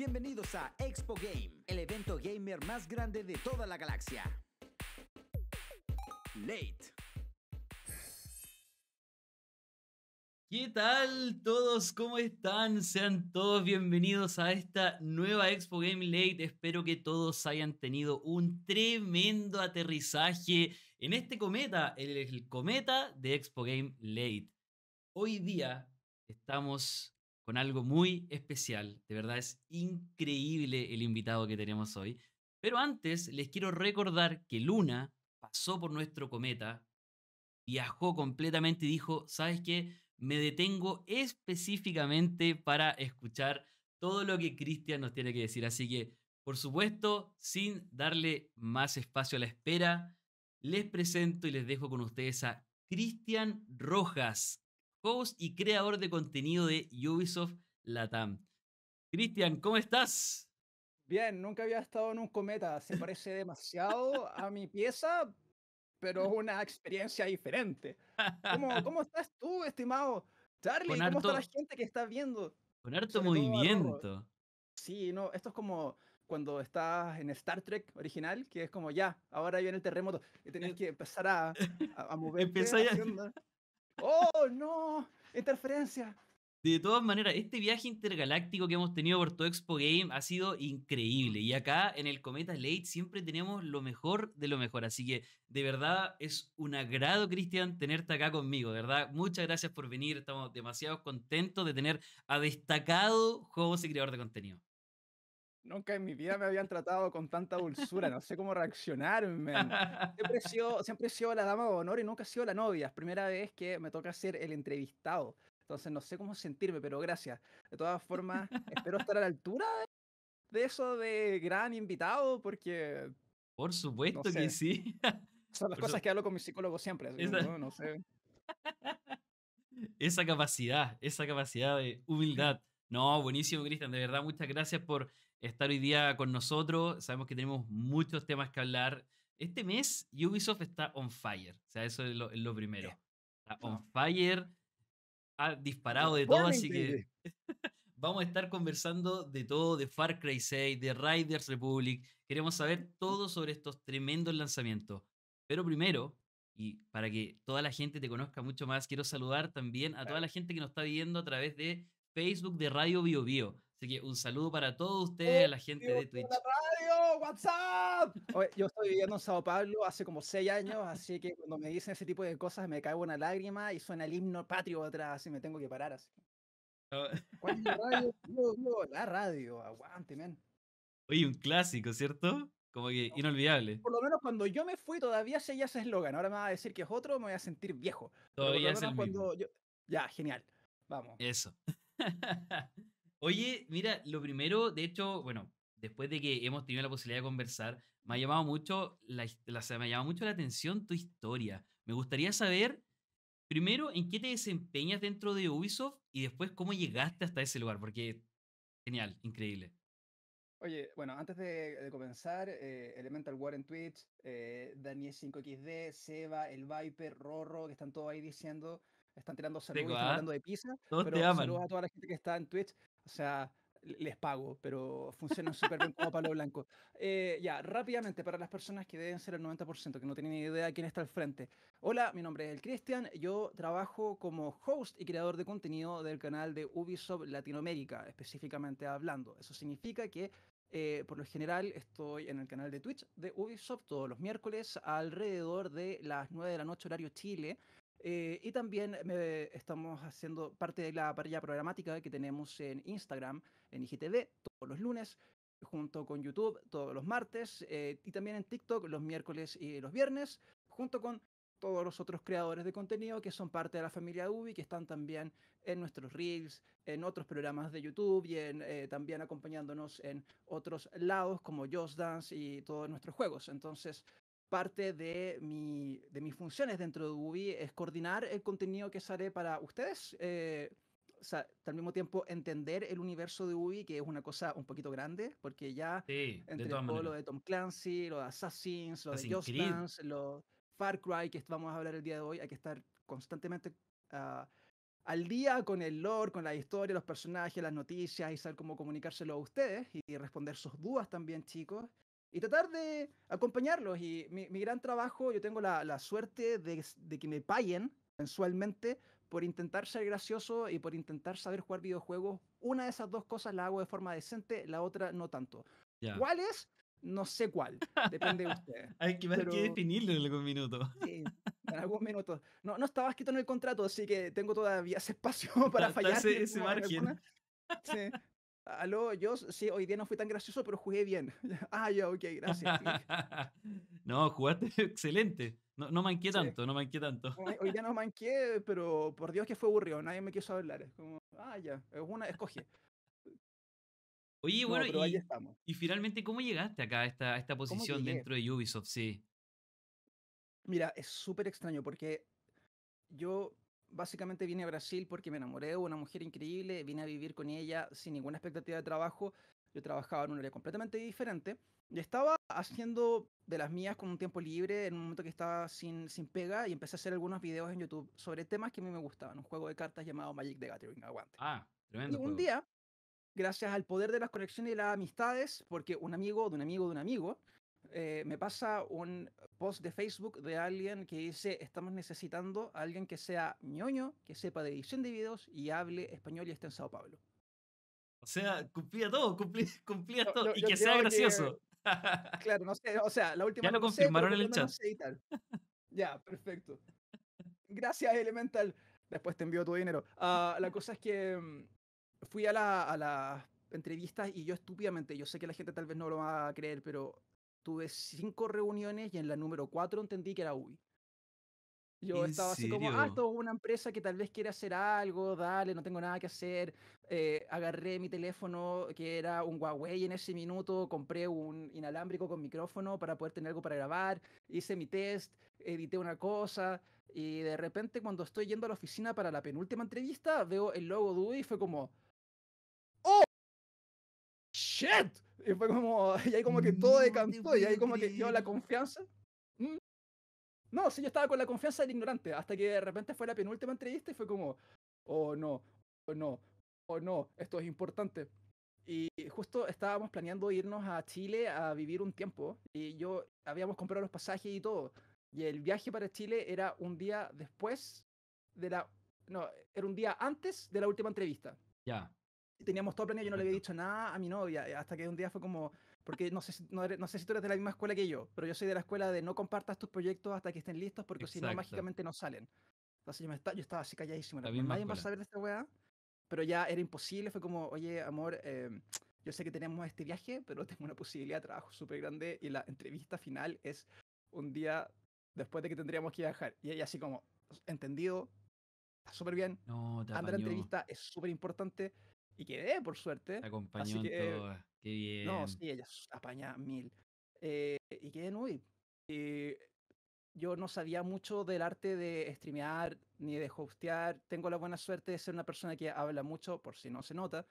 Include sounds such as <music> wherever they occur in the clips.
Bienvenidos a Expo Game, el evento gamer más grande de toda la galaxia. Late. ¿Qué tal todos? ¿Cómo están? Sean todos bienvenidos a esta nueva Expo Game Late. Espero que todos hayan tenido un tremendo aterrizaje en este cometa, el, cometa de Expo Game Late. Hoy día estamos con algo muy especial. De verdad es increíble el invitado que tenemos hoy. Pero antes les quiero recordar que Luna pasó por nuestro cometa, viajó completamente y dijo, ¿sabes qué? Me detengo específicamente para escuchar todo lo que Cristian nos tiene que decir. Así que, por supuesto, sin darle más espacio a la espera, les presento y les dejo con ustedes a Cristian Rojas, host y creador de contenido de Ubisoft Latam. Cristian, ¿cómo estás? Bien, nunca había estado en un cometa, se parece demasiado a mi pieza, pero es una experiencia diferente. ¿Cómo, <laughs> estás tú, estimado Charlie? ¿Cómo está la gente que está viendo? Con harto movimiento. Sí, no, esto es como cuando estás en Star Trek original, que es como ya, ahora viene el terremoto y tenés eh, que empezar a, a, a <laughs> moverte. ¡Oh, no! ¡Interferencia! De todas maneras, este viaje intergaláctico que hemos tenido por tu Expo Game ha sido increíble. Y acá en el Cometa Late siempre tenemos lo mejor de lo mejor. Así que de verdad es un agrado, Cristian, tenerte acá conmigo. verdad, muchas gracias por venir. Estamos demasiado contentos de tener a destacado juegos y creador de contenido. Nunca en mi vida me habían tratado con tanta dulzura, no sé cómo reaccionarme. <laughs> Siempre he, sido, la dama de honor y nunca he sido la novia. Es primera vez que me toca ser el entrevistado. Entonces no sé cómo sentirme, pero gracias. De todas formas, espero estar a la altura de eso de gran invitado, porque... Por supuesto que sí. <laughs> Son las cosas que hablo con mi psicólogo siempre. no sé. <laughs> Esa capacidad, esa capacidad de humildad. No, buenísimo, Cristian. De verdad, muchas gracias por estar hoy día con nosotros. Sabemos que tenemos muchos temas que hablar. Este mes Ubisoft está on fire. O sea, eso es lo, primero. Está on fire. Ha disparado de todo, así que <laughs> vamos a estar conversando de todo, de Far Cry 6, de Riders Republic. Queremos saber todo sobre estos tremendos lanzamientos. Pero primero, y para que toda la gente te conozca mucho más, quiero saludar también a toda la gente que nos está viendo a través de Facebook de Radio Bio Bio. Así que un saludo para todos ustedes, a la gente de Twitch. Radio, WhatsApp. yo estoy viviendo en Sao Paulo hace como seis años, así que cuando me dicen ese tipo de cosas me cae una lágrima y suena el himno patrio atrás, y me tengo que parar. Así. Oh. la radio? Yo, <laughs> radio, aguante, Oye, un clásico, ¿cierto? Como que inolvidable. Por lo menos cuando yo me fui todavía seguía ese eslogan. Ahora me va a decir que es otro, me voy a sentir viejo. Todavía es el Ya, genial. Vamos. Eso. <laughs> Oye, mira, lo primero, de hecho, bueno, después de que hemos tenido la posibilidad de conversar, me ha llamado mucho la, me mucho la atención tu historia. Me gustaría saber, primero, en qué te desempeñas dentro de Ubisoft y después cómo llegaste hasta ese lugar, porque genial, increíble. Oye, bueno, antes de, comenzar, eh, Elemental War en Twitch, eh, Daniel5XD, Seba, El Viper, Rorro, que están todos ahí diciendo, están tirando saludos, hablando de pizza. saludos a toda la gente que está en Twitch. O sea, les pago, pero funciona súper bien como palo blanco. Eh, ya, rápidamente, para las personas que deben ser el 90%, que no tienen ni idea de quién está al frente. Hola, mi nombre es el Cristian, yo trabajo como host y creador de contenido del canal de Ubisoft Latinoamérica, específicamente hablando. Eso significa que, eh, por lo general, estoy en el canal de Twitch de Ubisoft todos los miércoles alrededor de las 9 de la noche, horario Chile. Eh, y también estamos haciendo parte de la parrilla programática que tenemos en Instagram, en IGTV, todos los lunes, junto con YouTube todos los martes, eh, y también en TikTok los miércoles y los viernes, junto con todos los otros creadores de contenido que son parte de la familia Ubi, que están también en nuestros reels, en otros programas de YouTube y eh, también acompañándonos en otros lados como Just Dance y todos nuestros juegos. Entonces, parte de, mi, de mis funciones dentro de Ubi es coordinar el contenido que sale para ustedes. Eh, al mismo tiempo entender el universo de Ubi, que es una cosa un poquito grande, porque ya entre todo lo de Tom Clancy, lo de Assassins, lo de Just Dance, lo Far Cry, que vamos a hablar el día de hoy, hay que estar constantemente ah, al día con el lore, con la historia, los personajes, las noticias, y saber cómo comunicárselo a ustedes y responder sus dudas también, chicos y tratar de acompañarlos. Y mi, gran trabajo, yo tengo la, la suerte de, que me paguen mensualmente por intentar ser gracioso y por intentar saber jugar videojuegos. Una de esas dos cosas la hago de forma decente, la otra no tanto. ¿Cuál es? No sé cuál, depende de usted <laughs> Hay que, definirlo en algún minuto. Sí, en algún minuto. No, no estaba escrito en el contrato, así que tengo todavía ese espacio <laughs> para fallar. Ese, ese Sí aló, yo sí, hoy día no fui tan gracioso, pero jugué bien. <laughs> ah, ya, ok, gracias. <laughs> no, jugaste <laughs> excelente. No, no manqué tanto, no manqué tanto. Hoy día no manqué, pero por Dios que fue aburrido, nadie me quiso hablar. Es como, ah, ya, es una, escoge. Oye, bueno, y, y finalmente, ¿cómo llegaste acá esta, a esta posición dentro de Ubisoft? Sí. Mira, es súper extraño porque yo básicamente vine a Brasil porque me enamoré de una mujer increíble, vine a vivir con ella sin ninguna expectativa de trabajo, yo trabajaba en un área completamente diferente y estaba haciendo de las mías con un tiempo libre en un momento que estaba sin, sin pega y empecé a hacer algunos videos en YouTube sobre temas que a mí me gustaban, un juego de cartas llamado Magic the Gathering, aguante. Ah, tremendo. un día, gracias al poder de las conexiones y las amistades, porque un amigo de un amigo de un amigo eh, me pasa un post de Facebook de alguien que dice, estamos necesitando a alguien que sea ñoño, que sepa de edición de videos y hable español y esté en Sao Paulo. O sea, cumplía todo, <laughs> cumplía, todo. y que sea gracioso. <laughs> claro, no sé, o sea, la última... Ya lo confirmaron en el chat. <laughs> ya, perfecto. Gracias, Elemental. Después te envío tu dinero. Ah, la cosa es que mm, fui a la, a entrevistas y yo estúpidamente, yo sé que la gente tal vez no lo va a creer, pero tuve cinco reuniones y en la número cuatro entendí que era Ubi. Yo estaba así como, ah, esto es una empresa que tal vez quiere hacer algo, dale, no tengo nada que hacer. Eh, agarré mi teléfono, que era un Huawei en ese minuto, compré un inalámbrico con micrófono para poder tener algo para grabar, hice mi test, edité una cosa, y de repente cuando estoy yendo a la oficina para la penúltima entrevista, veo el logo de Ubi y fue como, y fue como, <laughs> y ahí como que todo mm, decantó, y ahí como que yo la confianza. Mm. No, sí, yo estaba con la confianza del ignorante, hasta que de repente fue la penúltima entrevista y fue como, oh no, oh no, oh no, esto es importante. Y justo estábamos planeando irnos a Chile a vivir un tiempo, y yo habíamos comprado los pasajes y todo. Y el viaje para Chile era un día después de la. No, era un día antes de la última entrevista. Ya teníamos todo planeado, yo no le había dicho nada a mi novia, eh, hasta que un día fue como, porque no sé, si, no, sé si tú eres de la misma escuela que yo, pero yo soy de la escuela de no compartas tus proyectos hasta que estén listos, porque si no, mágicamente no salen. Entonces yo, estaba así calladísimo, nadie va a saber de esta weá, pero ya era imposible, fue como, oye, amor, em, yo sé que tenemos este viaje, pero tengo una posibilidad de trabajo súper grande y la entrevista final es un día después de que tendríamos que viajar. Y ella así como, entendido, está súper bien, no, la entrevista, es súper importante y quedé, por suerte. Acompañó todas. Qué bien. No, sí, ella apaña mil. Eh, y quedé en UBI. Y eh, yo no sabía mucho del arte de streamear ni de hostear. Tengo la buena suerte de ser una persona que habla mucho, por si no se nota.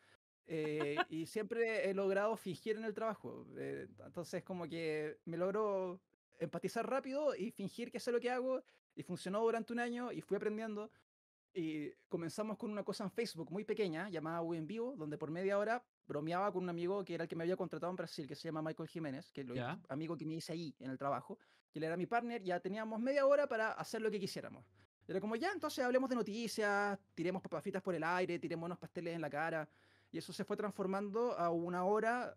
Eh, y siempre he logrado fingir en el trabajo. entonces, como que me logro empatizar rápido y fingir que sé lo que hago. Y funcionó durante un año y fui aprendiendo. Y comenzamos con una cosa en Facebook muy pequeña, llamada U en Vivo, donde por media hora bromeaba con un amigo que era el que me había contratado en Brasil, que se llama Michael Jiménez, que es amigo que me hice ahí en el trabajo, que él era mi partner, ya teníamos media hora para hacer lo que quisiéramos. Era como, ya, entonces hablemos de noticias, tiremos papafitas por el aire, tiremos unos pasteles en la cara. Y eso se fue transformando a una hora,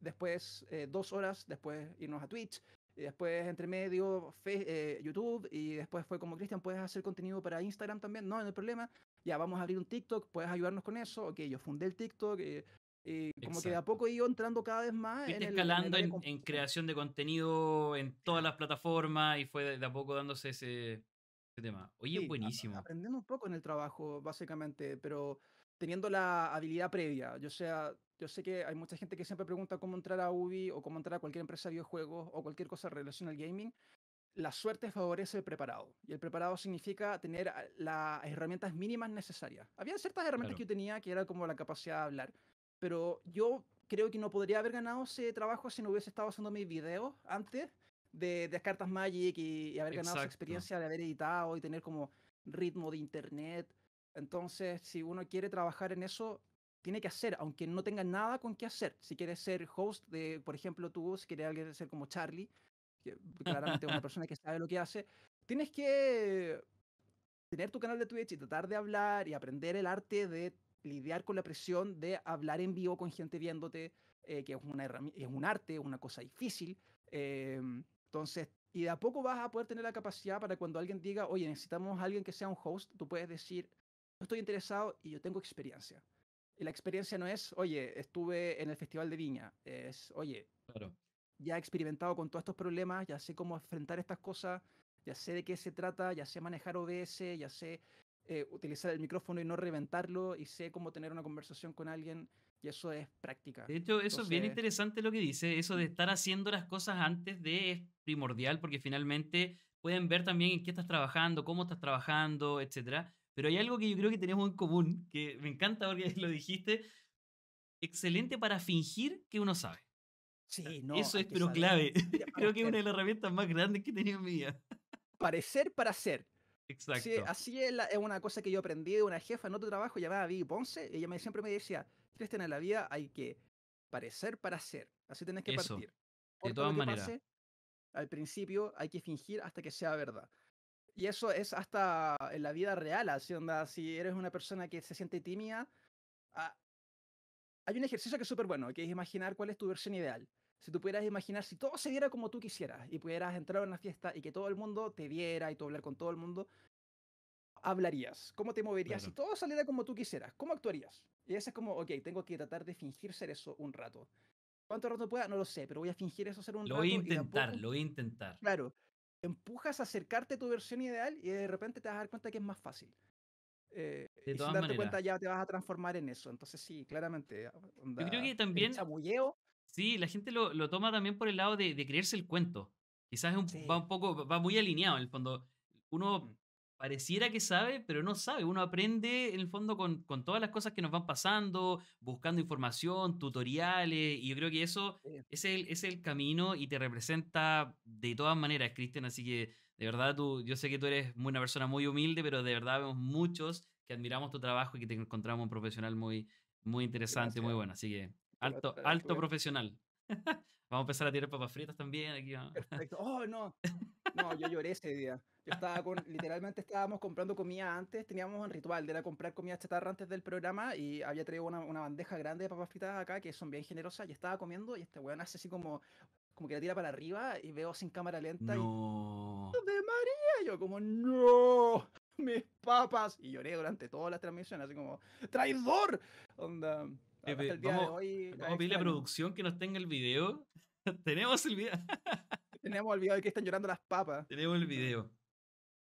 después eh, dos horas, después irnos a Twitch, y después, entre medio, eh, YouTube. Y después fue como, Cristian, ¿puedes hacer contenido para Instagram también? No, no hay problema. Ya, vamos a abrir un TikTok. ¿Puedes ayudarnos con eso? Ok, yo fundé el TikTok. Eh, y como que de a poco he ido entrando cada vez más. en escalando en, creación de contenido en todas las plataformas y fue de, a poco dándose ese, tema. Oye, sí, buenísimo. Aprendiendo un poco en el trabajo, básicamente, pero teniendo la habilidad previa. Yo sea, yo sé que hay mucha gente que siempre pregunta cómo entrar a Ubi o cómo entrar a cualquier empresa de videojuegos o cualquier cosa relacionada al gaming. La suerte favorece el preparado y el preparado significa tener ah, las herramientas mínimas necesarias. Había ciertas herramientas que yo tenía que era como la capacidad de hablar, pero yo creo que no podría haber ganado ese trabajo si no hubiese estado haciendo mis videos antes de, de cartas Magic y, haber ganado esa experiencia de haber editado y tener como ritmo de internet. Entonces, si uno quiere trabajar en eso, tiene que hacer, aunque no tenga nada con qué hacer. Si quieres ser host de, por ejemplo, tú, si quieres alguien ser como Charlie, que claramente es una <laughs> persona que sabe lo que hace, tienes que tener tu canal de Twitch y tratar de hablar y aprender el arte de lidiar con la presión de hablar en vivo con gente viéndote, eh, que es, una es un arte, una cosa difícil. Em, entonces, y de a poco vas a poder tener la capacidad para cuando alguien diga, oye, necesitamos a alguien que sea un host, tú puedes decir, yo estoy interesado y yo tengo experiencia la experiencia no es, oye, estuve en el Festival de Viña, es, oye, claro. ya he experimentado con todos estos problemas, ya sé cómo enfrentar estas cosas, ya sé de qué se trata, ya sé manejar OBS, ya sé eh, utilizar el micrófono y no reventarlo, y sé cómo tener una conversación con alguien, y eso es práctica. De hecho, eso es bien interesante lo que dice, eso de estar haciendo las cosas antes de es primordial, porque finalmente pueden ver también en qué estás trabajando, cómo estás trabajando, etcétera pero hay algo que yo creo que tenemos en común, que me encanta porque <laughs> lo dijiste, excelente para fingir que uno sabe. Ah, sí, no, Eso es pero clave. <laughs> creo que es una de las herramientas más grandes que tenía tenido en mi Parecer para ser. Exacto. así es, una cosa que yo aprendí de una jefa en otro trabajo llamada Vicky Ponce. Ella me, siempre me decía, Cristian, en la vida hay que parecer para ser. Así tenés que partir. de todas maneras. al principio hay que fingir hasta que sea verdad. Y eso es hasta en la vida real, así onda, si eres una persona que se siente tímida, ah, hay un ejercicio que es súper bueno, que es imaginar cuál es tu versión ideal. Si tú pudieras imaginar si todo se diera como tú quisieras y pudieras entrar a una fiesta y que todo el mundo te viera y tú hablar con todo el mundo, hablarías? ¿Cómo te moverías? Si todo saliera como tú quisieras, ¿cómo actuarías? Y eso es como, ok, tengo que tratar de fingir ser eso un rato. ¿Cuánto rato pueda? No lo sé, pero voy a fingir eso ser un rato. Lo voy a intentar, lo voy a intentar. Claro, empujas a acercarte a tu versión ideal y de repente te vas a dar cuenta que es más fácil. Eh, y sin darte cuenta ya te vas a transformar en eso. Entonces sí, claramente. Eh, Yo creo que también... Sí, la gente lo, toma también por el lado de, creerse el cuento. Quizás va un poco, va muy alineado en el fondo. Uno mm pareciera que sabe, pero no sabe. Uno aprende en el fondo con, todas las cosas que nos van pasando, buscando información, tutoriales, y yo creo que eso es el, es el camino y te representa de todas maneras, Cristian. Así que de verdad, tú, yo sé que tú eres una persona muy humilde, pero de verdad vemos muchos que admiramos tu trabajo y que te encontramos un profesional muy, muy interesante, muy bueno. Así que alto, alto profesional. <laughs> Vamos a empezar a tirar papas fritas también aquí. Perfecto. Oh, no. <laughs> No, yo lloré ese día. estaba literalmente estábamos comprando comida antes, teníamos un ritual, de a comprar comida chatarra antes del programa y había traído una, bandeja grande de papas fritas acá que son bien generosas y estaba comiendo y este weón hace así como, como que la tira para arriba y veo sin cámara lenta no. ¡De María! Yo como, ¡no! ¡Mis papas! Y lloré durante todas las transmisiones, así como, ¡traidor! Onda vamos, hoy, vamos a pedirle a producción que nos tenga el video. <laughs> Tenemos el video. <laughs> Tenemos el video de que están llorando las papas. Tenemos el video.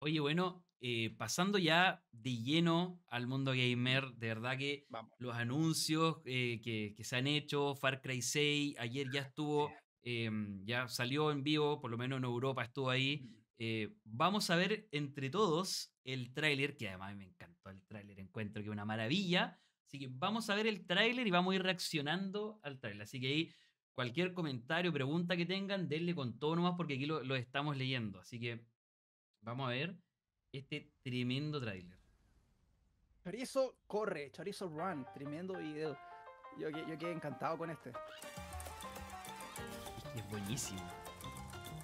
Oye, bueno, eh, pasando ya de lleno al mundo gamer, de verdad que los anuncios eh, que, se han hecho, Far Cry 6, ayer ya estuvo, em, ya salió en vivo, por lo menos en Europa estuvo ahí. Eh, vamos a ver entre todos el tráiler, que además me encantó el tráiler, encuentro que una maravilla, Así que vamos a ver el tráiler y vamos a ir reaccionando al tráiler. Así que ahí cualquier comentario, pregunta que tengan, denle con todo nomás porque aquí lo, estamos leyendo. Así que vamos a ver este tremendo tráiler. Chorizo corre, Charizo run, tremendo video. Yo, quedé encantado con este. es buenísimo.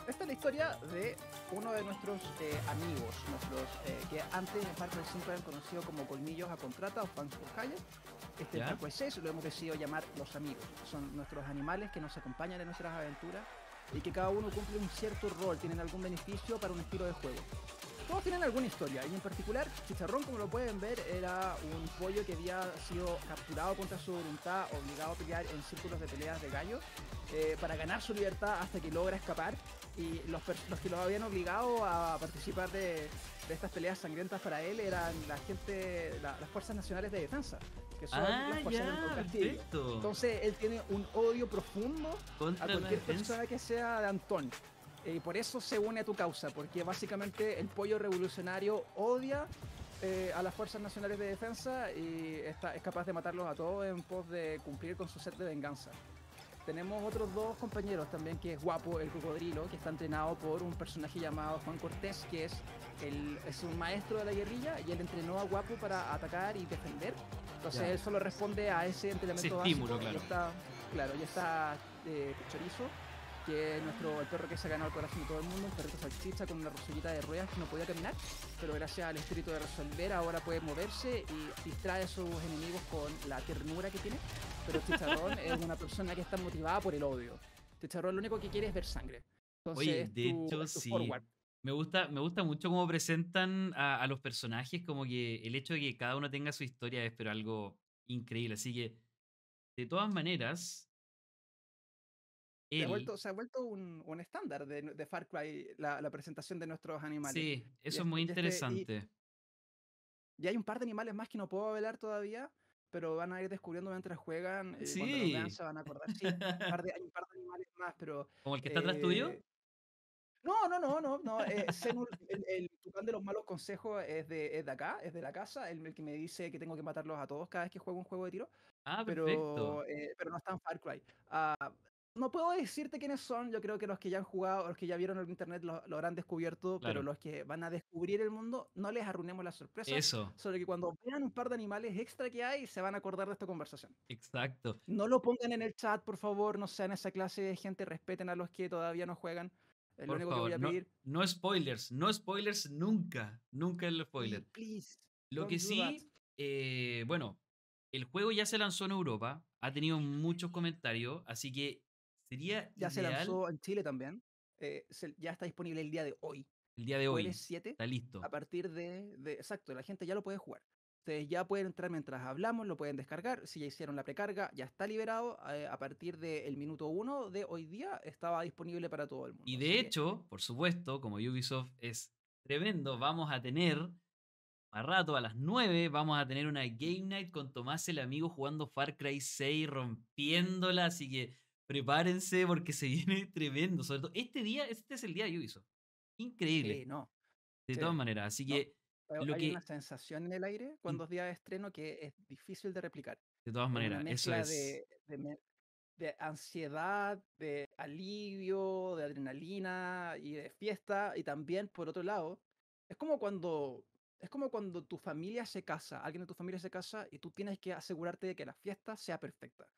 Esta es la historia de uno de nuestros eh, amigos, nuestros eh, que antes en el del 5 eran conocido como Colmillos a Contrata o Fans por Calle. Este ¿Ya? es 6 lo hemos decidido llamar los amigos. Son nuestros animales que nos acompañan en nuestras aventuras y que cada uno cumple un cierto rol, tienen algún beneficio para un estilo de juego. Todos tienen alguna historia, y en particular, Chicharrón, como lo pueden ver, era un pollo que había sido capturado contra su voluntad, obligado a pelear en círculos de peleas de gallos, eh, para ganar su libertad hasta que logra escapar y los, que los habían obligado a participar de, estas peleas sangrientas para él eran la gente, las fuerzas nacionales de defensa, que son ah, Entonces él tiene un odio profundo a cualquier persona que sea de Antón. Y por eso se une a tu causa, porque básicamente el pollo revolucionario odia eh, a las fuerzas nacionales de defensa y está, es capaz de matarlos a todos en pos de cumplir con su set de venganza. Tenemos otros dos compañeros también, que es Guapo el Cocodrilo, que está entrenado por un personaje llamado Juan Cortés, que es, es un maestro de la guerrilla y él entrenó a Guapo para atacar y defender. Entonces él solo responde a ese entrenamiento ese estímulo, básico. Claro. claro, ya está eh, de chorizo que nuestro el perro que se ha ganado el corazón de todo el mundo, un perrito salchicha con una rosellita de ruedas que no podía caminar, pero gracias al espíritu de resolver ahora puede moverse y distrae a sus enemigos con la ternura que tiene. Pero Chicharrón es una persona que está motivada por el odio. Chicharrón lo único que quiere es ver sangre. Oye, de hecho, sí. Me gusta, me gusta mucho cómo presentan a, a los personajes, como que el hecho de que cada uno tenga su historia es pero algo increíble. Así que, de todas maneras, se ha, vuelto, un, estándar de, Far Cry la, presentación de nuestros animales. Sí, eso es muy interesante. y, hay un par de animales más que no puedo velar todavía, pero van a ir descubriendo mientras juegan. sí. se van a acordar. Sí, hay un par de animales más, pero. ¿Como el que está atrás tuyo? No, no, no, no, no. el, el tucán de los malos consejos es de, acá, es de la casa, el, que me dice que tengo que matarlos a todos cada vez que juego un juego de tiro. Ah, perfecto. Pero, pero no está en Far Cry no puedo decirte quiénes son, yo creo que los que ya han jugado, los que ya vieron en internet lo, habrán descubierto, pero los que van a descubrir el mundo, no les arruinemos la sorpresa. Eso. Sobre que cuando vean un par de animales extra que hay, se van a acordar de esta conversación. Exacto. No lo pongan en el chat, por favor, no sean esa clase de gente, respeten a los que todavía no juegan. No, spoilers, no spoilers nunca, nunca el spoiler. Please, lo que sí, eh, bueno, el juego ya se lanzó en Europa, ha tenido muchos comentarios, así que ya se lanzó en Chile también. Eh, ya está disponible el día de hoy. El día de hoy. El 7 está listo. A partir de, Exacto, la gente ya lo puede jugar. Ustedes ya pueden entrar mientras hablamos, lo pueden descargar. Si ya hicieron la precarga, ya está liberado. Eh, a partir del minuto 1 de hoy día estaba disponible para todo el mundo. Y de hecho, por supuesto, como Ubisoft es tremendo, vamos a tener a rato, a las 9, vamos a tener una Game Night con Tomás el amigo jugando Far Cry 6, rompiéndola. Así que prepárense porque se <laughs> viene tremendo. este día, este es el día de Ubisoft. Increíble. no. De todas maneras, así que... Lo hay una sensación en el aire cuando es día de estreno que es difícil de replicar. De todas maneras, es. De, de, ansiedad, de alivio, de adrenalina y de fiesta. Y también, por otro lado, es como cuando. Es como cuando tu familia se casa, alguien de tu familia se casa y tú tienes que asegurarte de que la fiesta sea perfecta.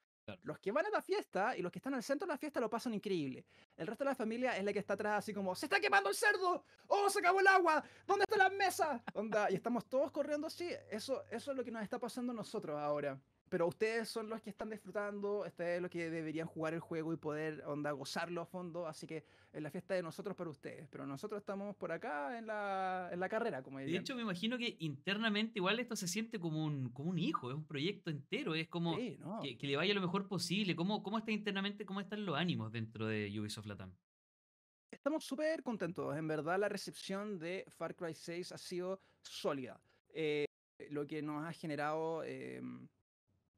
Los que van a la fiesta y los que están al centro de la fiesta lo pasan increíble. El resto de la familia es la que está atrás, así como: ¡Se está quemando el cerdo! ¡Oh, se acabó el agua! ¿Dónde está la mesa? Onda, y estamos todos corriendo así. Eso, eso es lo que nos está pasando a nosotros ahora pero ustedes son los que están disfrutando, ustedes los que deberían jugar el juego y poder onda gozarlo a fondo, así que es la fiesta de nosotros para ustedes, pero nosotros estamos por acá en la, en la carrera, como De hecho, me imagino que internamente igual esto se siente como un, como un hijo, es un proyecto entero, es como que, le vaya lo mejor posible. ¿Cómo, ¿Cómo está internamente, cómo están los ánimos dentro de Ubisoft Latam? Estamos súper contentos, en verdad la recepción de Far Cry 6 ha sido sólida, eh, lo que nos ha generado... Em,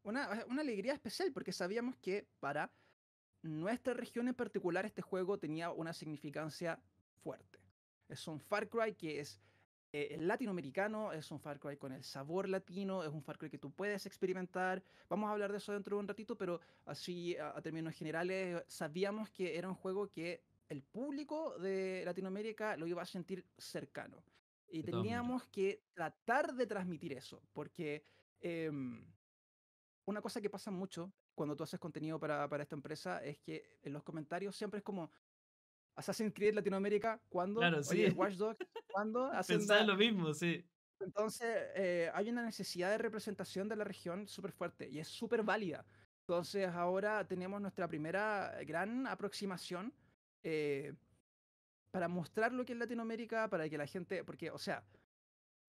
una, alegría especial porque sabíamos que para nuestra región en particular este juego tenía una significancia fuerte. Es un Far Cry que es eh, latinoamericano, es un Far Cry con el sabor latino, es un Far Cry que tú puedes experimentar. Vamos a hablar de eso dentro de un ratito, pero así a, términos generales sabíamos que era un juego que el público de Latinoamérica lo iba a sentir cercano. Y teníamos que tratar de transmitir eso, porque... Em, una cosa que pasa mucho cuando tú haces contenido para, esta empresa es que en los comentarios siempre es como, Assassin's Creed Latinoamérica, ¿cuándo? Claro, sí. Oye, Watch ¿cuándo? <laughs> Pensaba lo mismo, sí. Entonces, eh, hay una necesidad de representación de la región súper fuerte y es súper válida. Entonces, ahora tenemos nuestra primera gran aproximación eh, para mostrar lo que es Latinoamérica, para que la gente, porque, o sea,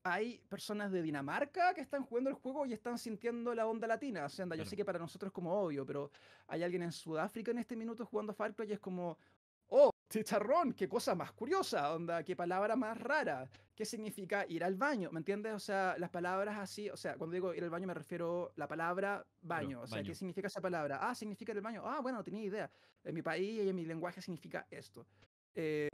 hay personas de Dinamarca que están jugando el juego y están sintiendo la onda latina. O sea, yo sé que para nosotros es como obvio, pero hay alguien en Sudáfrica en este minuto jugando Far Cry y es como, oh, chicharrón, qué cosa más curiosa, onda, qué palabra más rara, qué significa ir al baño, ¿me entiendes? O sea, las palabras así, o sea, cuando digo ir al baño me refiero a la palabra baño, o sea, ¿qué significa esa palabra? Ah, significa ir al baño, ah, bueno, no tenía idea. En mi país y en mi lenguaje significa esto. Eh,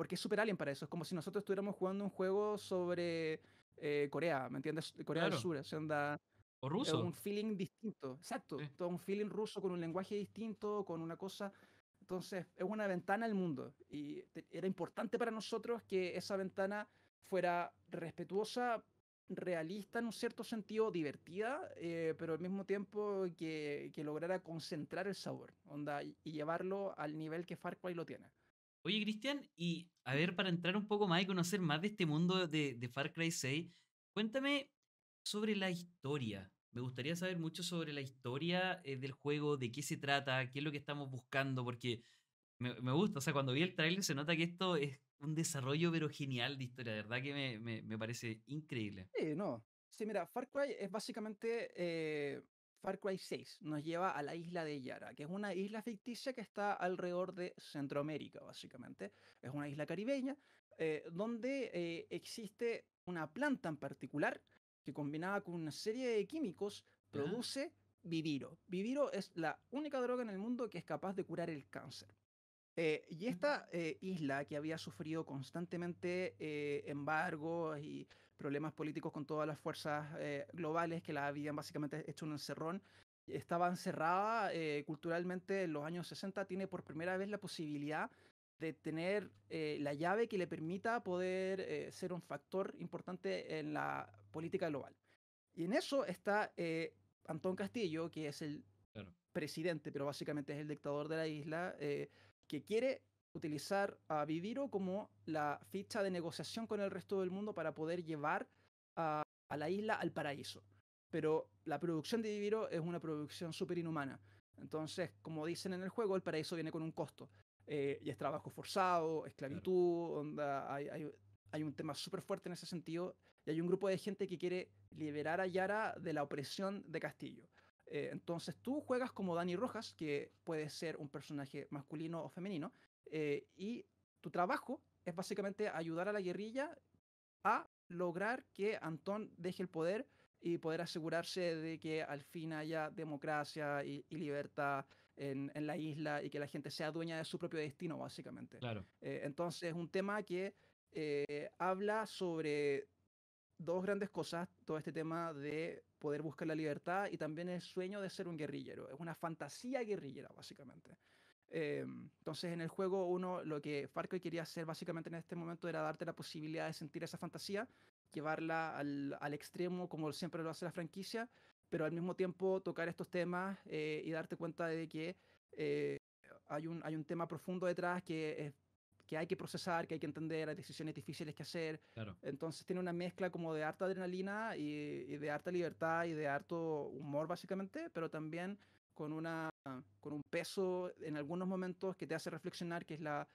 porque es super alien para eso. Es como si nosotros estuviéramos jugando un juego sobre eh, Corea, ¿me entiendes? Corea del Sur, o anda... O ruso. un feeling distinto, exacto. Todo un feeling ruso con un lenguaje distinto, con una cosa... Entonces, es una ventana al mundo. Y era importante para nosotros que esa ventana fuera respetuosa, realista en un cierto sentido, divertida, eh, pero al mismo tiempo que, que, lograra concentrar el sabor onda, y llevarlo al nivel que Far Cry lo tiene. Oye, Cristian, y a ver, para entrar un poco más y conocer más de este mundo de, Far Cry 6, cuéntame sobre la historia. Me gustaría saber mucho sobre la historia eh, del juego, de qué se trata, qué es lo que estamos buscando, porque me, gusta, o sea, cuando vi el tráiler se nota que esto es un desarrollo pero genial de historia, de verdad que me, parece increíble. Sí, no. Sí, mira, Far Cry es básicamente eh, Far Cry 6 nos lleva a la isla de Yara, que es una isla ficticia que está alrededor de Centroamérica, básicamente. Es una isla caribeña eh, donde eh, existe una planta en particular que combinada con una serie de químicos produce viviro. Viviro es la única droga en el mundo que es capaz de curar el cáncer. Eh, y mm. esta isla que había sufrido constantemente embargos y problemas políticos con todas las fuerzas eh, globales que la habían básicamente hecho un encerrón. Estaba encerrada eh, culturalmente en los años 60, tiene por primera vez la posibilidad de tener eh, la llave que le permita poder ser un factor importante en la política global. Y en eso está Antón Castillo, que es el presidente, pero básicamente es el dictador de la isla, que quiere utilizar a Viviro como la ficha de negociación con el resto del mundo para poder llevar a, la isla al paraíso. Pero la producción de Viviro es una producción súper inhumana. Entonces, como dicen en el juego, el paraíso viene con un costo. Eh, y es trabajo forzado, esclavitud, hay, un tema súper fuerte en ese sentido. Y hay un grupo de gente que quiere liberar a Yara de la opresión de Castillo. Eh, entonces tú juegas como Dani Rojas, que puede ser un personaje masculino o femenino, eh, y tu trabajo es básicamente ayudar a la guerrilla a lograr que Antón deje el poder y poder asegurarse de que al fin haya democracia y, libertad en, la isla y que la gente sea dueña de su propio destino, básicamente. Claro. Eh, entonces es un tema que eh, habla sobre dos grandes cosas, todo este tema de poder buscar la libertad y también el sueño de ser un guerrillero. Es una fantasía guerrillera, básicamente. Em, entonces, en el juego, uno lo que Far Cry quería hacer básicamente en este momento era darte la posibilidad de sentir esa fantasía, llevarla al, extremo, como siempre lo hace la franquicia, pero al mismo tiempo tocar estos temas eh, y darte cuenta de que eh, hay, un, hay un tema profundo detrás que que hay que procesar, que hay que entender, hay decisiones difíciles que hacer. Entonces tiene una mezcla como de harta adrenalina y, y, de harta libertad y de harto humor básicamente, pero también con, una, con un peso en algunos momentos que te hace reflexionar, que es la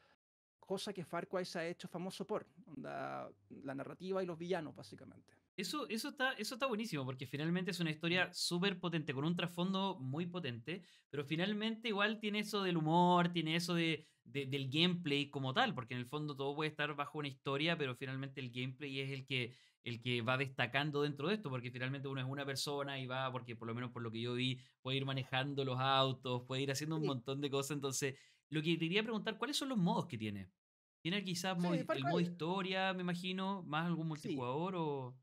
cosa que Far ha hecho famoso por, la, la narrativa y los villanos, básicamente. Eso, eso, está, eso está buenísimo, porque finalmente es una historia mm. súper potente, con un trasfondo muy potente, pero finalmente igual tiene eso del humor, tiene eso de, del gameplay como tal, porque en el fondo todo puede estar bajo una historia, pero finalmente el gameplay es el que, el que va destacando dentro de esto, porque finalmente uno es una persona y va, porque por lo menos por lo que yo vi, puede ir manejando los autos, puede ir haciendo un montón de cosas. Entonces, lo que quería preguntar, ¿cuáles son los modos que tiene? ¿Tiene quizás el modo historia, me imagino, más algún multijugador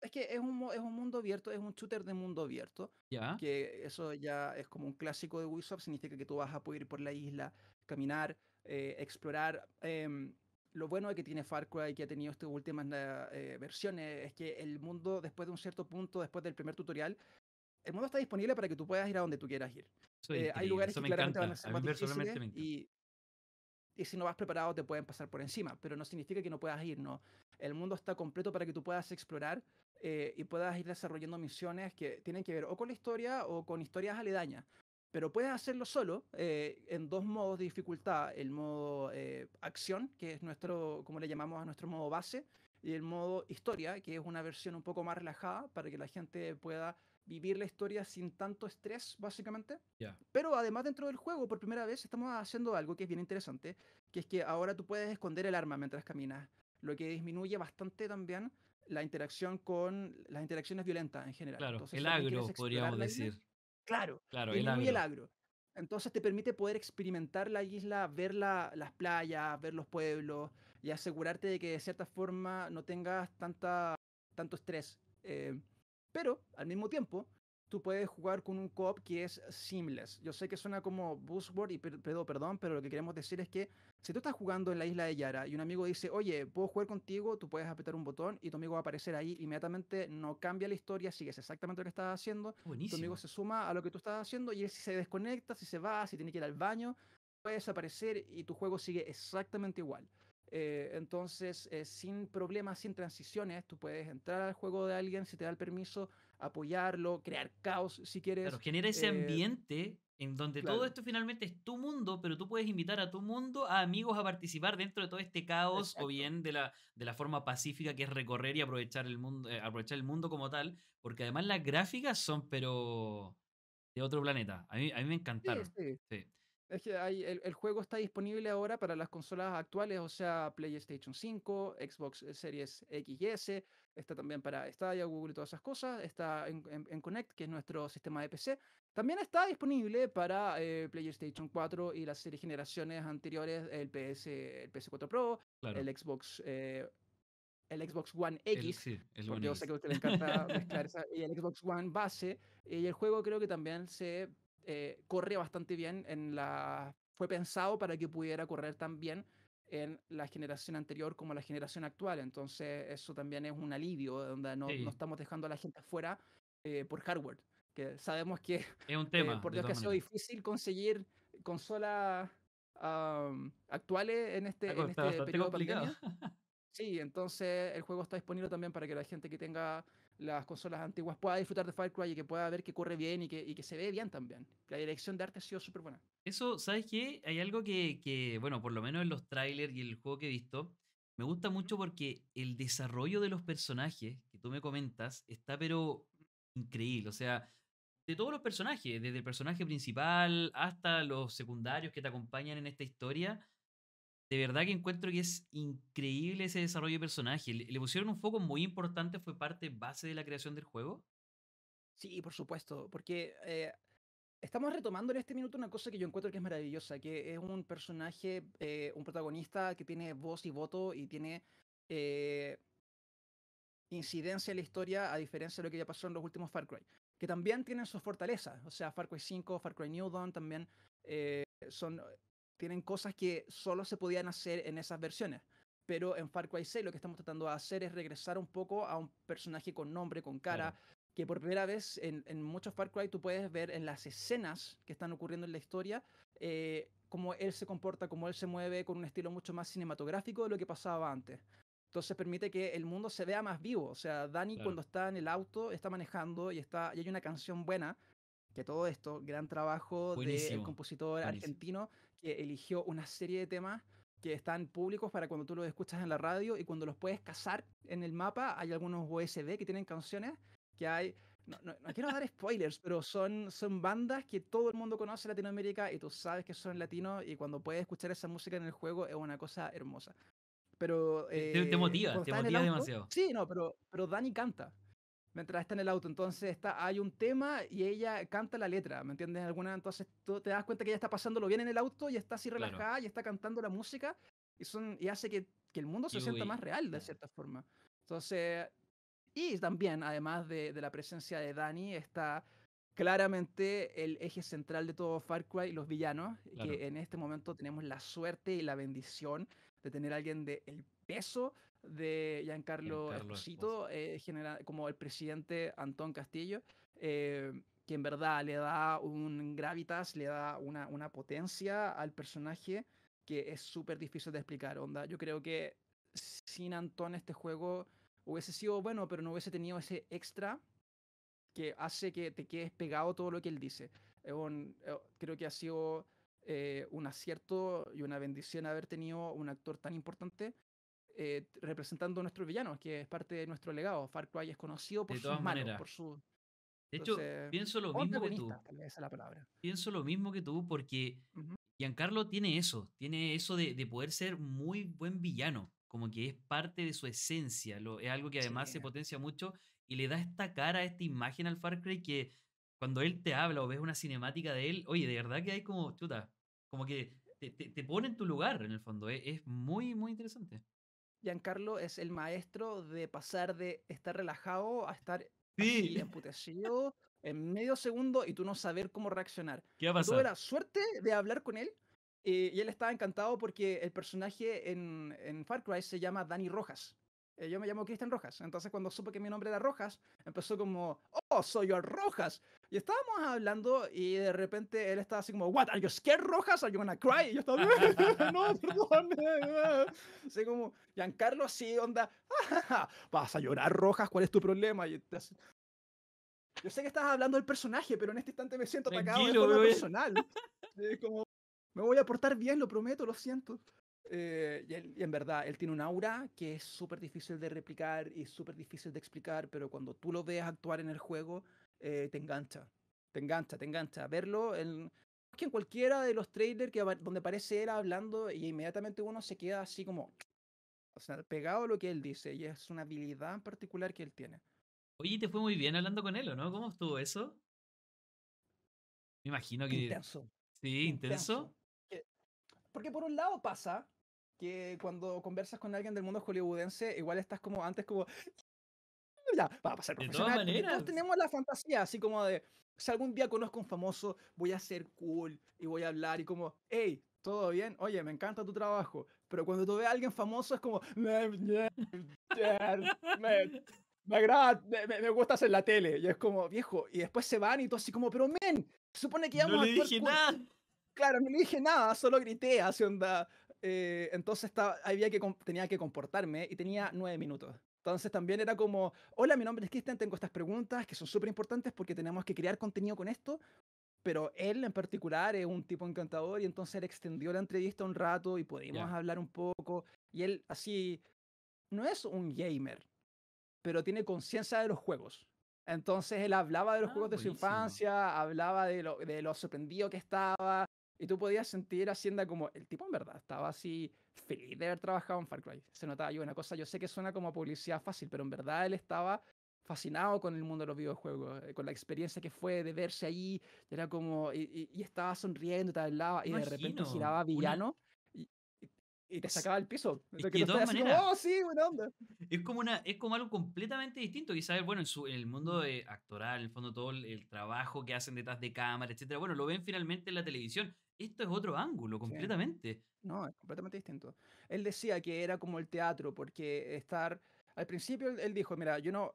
Es que es un, es un mundo abierto, es un shooter de mundo abierto. ¿Ya? Que eso ya es como un clásico de Ubisoft, significa que tú vas a poder ir por la isla, caminar, eh, explorar. Em, lo bueno de que tiene Far Cry que ha tenido estas últimas eh, versiones es que el mundo, después de un cierto punto, después del primer tutorial, el mundo está disponible para que tú puedas ir a donde tú quieras ir. Eh, hay lugares que claramente van a ser más difíciles y, si no vas preparado te pueden pasar por encima, pero no significa que no puedas ir, no. El mundo está completo para que tú puedas explorar y puedas ir desarrollando misiones que tienen que ver o con la historia o con historias aledañas pero puedes hacerlo solo eh, en dos modos de dificultad, el modo eh, acción, que es nuestro, como le llamamos a nuestro modo base, y el modo historia, que es una versión un poco más relajada para que la gente pueda vivir la historia sin tanto estrés, básicamente. Pero además dentro del juego, por primera vez, estamos haciendo algo que es bien interesante, que es que ahora tú puedes esconder el arma mientras caminas, lo que disminuye bastante también la interacción con las interacciones violentas en general. Claro, el agro, podríamos decir claro, es muy el, Entonces te permite poder experimentar la isla, ver las playas, ver los pueblos y asegurarte de que de cierta forma no tengas tanta, tanto estrés. Eh, pero al mismo tiempo tú puedes jugar con un co-op que es seamless. Yo sé que suena como buzzword y perdón, perdón, pero lo que queremos decir es que si tú estás jugando en la isla de Yara y un amigo dice, oye, puedo jugar contigo, tú puedes apretar un botón y tu amigo va a aparecer ahí, inmediatamente no cambia la historia, sigues exactamente lo que estás haciendo, tu amigo se suma a lo que tú estás haciendo y él si se desconecta, si se va, si tiene que ir al baño, puede desaparecer y tu juego sigue exactamente igual. Eh, entonces, eh, sin problemas, sin transiciones, tú puedes entrar al juego de alguien si te da el permiso, apoyarlo, crear caos si quieres. Pero genera ese eh, ambiente en donde todo esto finalmente es tu mundo, pero tú puedes invitar a tu mundo, a amigos a participar dentro de todo este caos o bien de la, de la forma pacífica que es recorrer y aprovechar el mundo, eh, aprovechar el mundo como tal, porque además las gráficas son pero de otro planeta. A mí, me encantaron. Sí el, juego está disponible ahora para las consolas actuales, o sea, PlayStation 5, Xbox eh, Series X y S, está también para Stadia, Google y todas esas cosas, está en, en, Connect, que es nuestro sistema de PC. También está disponible para eh, PlayStation 4 y las generaciones anteriores, el, PS, el PS4 Pro, el Xbox... Eh, el Xbox One X, el, porque yo sé que a usted le encanta <laughs> mezclar esa, y el Xbox One base, y el juego creo que también se eh, corre bastante bien en la... Fue pensado para que pudiera correr tan bien en la generación anterior como la generación actual. Entonces, eso también es un alivio, donde no, estamos dejando a la gente afuera eh, por hardware. Que sabemos que es un eh, tema. por Dios que ha sido difícil conseguir consolas actuales en este, este periodo pandemia. Sí, entonces el juego está disponible también para que la gente que tenga las consolas antiguas pueda disfrutar de Far Cry y que pueda ver que corre bien y que, se ve bien también. La dirección de arte ha sido súper buena. Eso, ¿sabes qué? Hay algo que, que, bueno, por lo menos en los trailers y el juego que he visto, me gusta mucho porque el desarrollo de los personajes que tú me comentas está pero increíble. O sea, de todos los personajes, desde el personaje principal hasta los secundarios que te acompañan en esta historia, de verdad que encuentro que es increíble ese desarrollo de personaje. Le, pusieron un foco muy importante, fue parte base de la creación del juego. Sí, por supuesto, porque eh, estamos retomando en este minuto una cosa que yo encuentro que es maravillosa, que es un personaje, eh, un protagonista que tiene voz y voto y tiene eh, incidencia en la historia, a diferencia de lo que ya pasó en los últimos Far Cry, que también tienen sus fortalezas, o sea, Far Cry 5, Far Cry New Dawn también son tienen cosas que solo se podían hacer en esas versiones. Pero en Far Cry 6 lo que estamos tratando de hacer es regresar un poco a un personaje con nombre, con cara, que por primera vez en, muchos Far Cry tú puedes ver en las escenas que están ocurriendo en la historia eh, cómo él se comporta, cómo él se mueve, con un estilo mucho más cinematográfico de lo que pasaba antes. Entonces permite que el mundo se vea más vivo. O sea, Dani cuando está en el auto, está manejando y, está, y hay una canción buena que todo esto, gran trabajo del compositor argentino que eligió una serie de temas que están públicos para cuando tú los escuchas en la radio y cuando los puedes cazar en el mapa, hay algunos USB que tienen canciones que hay, no, quiero dar spoilers, pero son, son bandas que todo el mundo conoce en Latinoamérica y tú sabes que son latinos y cuando puedes escuchar esa música en el juego es una cosa hermosa. Pero... te, motiva, te motiva eh, demasiado. Sí, no, pero, pero Dani canta mientras está en el auto. Entonces está, hay un tema y ella canta la letra, ¿me entiendes? Alguna, entonces tú te das cuenta que ella está pasándolo bien en el auto y está así relajada y está cantando la música y, son, y hace que, que el mundo se sienta más real de cierta forma. Entonces, y también, además de, de la presencia de Dani, está claramente el eje central de todo Far y los villanos, que en este momento tenemos la suerte y la bendición de tener a alguien de el peso de Giancarlo, Esposito, eh, como el presidente Antón Castillo, eh, que en verdad le da un gravitas, le da una, potencia al personaje que es súper difícil de explicar, onda. Yo creo que sin Antón este juego hubiese sido bueno, pero no hubiese tenido ese extra que hace que te quedes pegado todo lo que él dice. Eh, creo que ha sido un acierto y una bendición haber tenido un actor tan importante eh, representando a nuestros villanos, que es parte de nuestro legado. Far Cry es conocido por sus manos, por su... De hecho, pienso lo oh, mismo que tú. la Pienso lo mismo que tú porque Giancarlo tiene eso, tiene eso de, de, poder ser muy buen villano, como que es parte de su esencia, lo, es algo que además se potencia mucho y le da esta cara, esta imagen al Far Cry que cuando él te habla o ves una cinemática de él, oye, de verdad que hay como, chuta, como que te, pone en tu lugar en el fondo, e, es muy, muy interesante. Giancarlo es el maestro de pasar de estar relajado a estar emputecido en medio segundo y tú no saber cómo reaccionar. ¿Qué Tuve la suerte de hablar con él eh, y él estaba encantado porque el personaje en, en Far Cry se llama Danny Rojas. Eh, yo me llamo Cristian Rojas. Entonces, cuando supe que mi nombre era Rojas, empezó como, oh, soy yo Rojas. Y estábamos hablando y de repente él estaba así como, what, are you scared, Rojas? Are you gonna cry? Y yo estaba, <laughs> no, perdón. así como, Giancarlo así, onda, <laughs> vas a llorar, Rojas, ¿cuál es tu problema? Y yo sé que estás hablando del personaje, pero en este instante me siento atacado de personal. <laughs> me voy a portar bien, lo prometo, lo siento. Eh, y, en verdad, él tiene un aura que es súper difícil de replicar y súper difícil de explicar, pero cuando tú lo ves actuar en el juego, eh, te engancha. Te engancha, te engancha. Verlo en, que en cualquiera de los trailers que, donde aparece él hablando y inmediatamente uno se queda así como pegado a lo que él dice y es una habilidad particular que él tiene. Oye, te fue muy bien hablando con él, ¿o no? ¿Cómo estuvo eso? Me imagino que... Intenso. Sí, intenso. Porque por un lado pasa que cuando conversas con alguien del mundo hollywoodense, igual estás como antes como... Ya, va a pasar De todas todos tenemos la fantasía así como de, si algún día conozco a un famoso, voy a ser cool y voy a hablar y como, hey, todo bien, oye, me encanta tu trabajo, pero cuando tú ves a alguien famoso es como, me, gusta hacer la tele, y es como, viejo, y después se van y todo así como, pero men, supone que vamos no a le Claro, no le dije nada, solo grité, así onda. Eh, entonces estaba, había que, tenía que comportarme y tenía nueve minutos. Entonces también era como, hola, mi nombre es Cristian, tengo estas preguntas que son súper importantes porque tenemos que crear contenido con esto. Pero él en particular es un tipo encantador y entonces él extendió la entrevista un rato y pudimos hablar un poco. Y él así, no es un gamer, pero tiene conciencia de los juegos. Entonces él hablaba de los ah, juegos de su infancia, hablaba lo, de lo sorprendido que estaba, y tú podías sentir Hacienda como, el tipo en verdad estaba así feliz de haber trabajado en Far Cry. Se notaba, yo una cosa, yo sé que suena como publicidad fácil, pero en verdad él estaba fascinado con el mundo de los videojuegos, eh, con la experiencia que fue de verse ahí, y era como, y, estaba sonriendo, te hablaba, y de repente giraba villano. Y, te sacaba el piso. Es de como, oh, Es como, una, es como algo completamente distinto. Quizás, bueno, en, el mundo de eh, actoral, en el fondo, todo el, trabajo que hacen detrás de cámara, etcétera, bueno, lo ven finalmente en la televisión esto es otro ángulo completamente. No, es completamente distinto. Él decía que era como el teatro, porque estar... Al principio él dijo, mira, yo no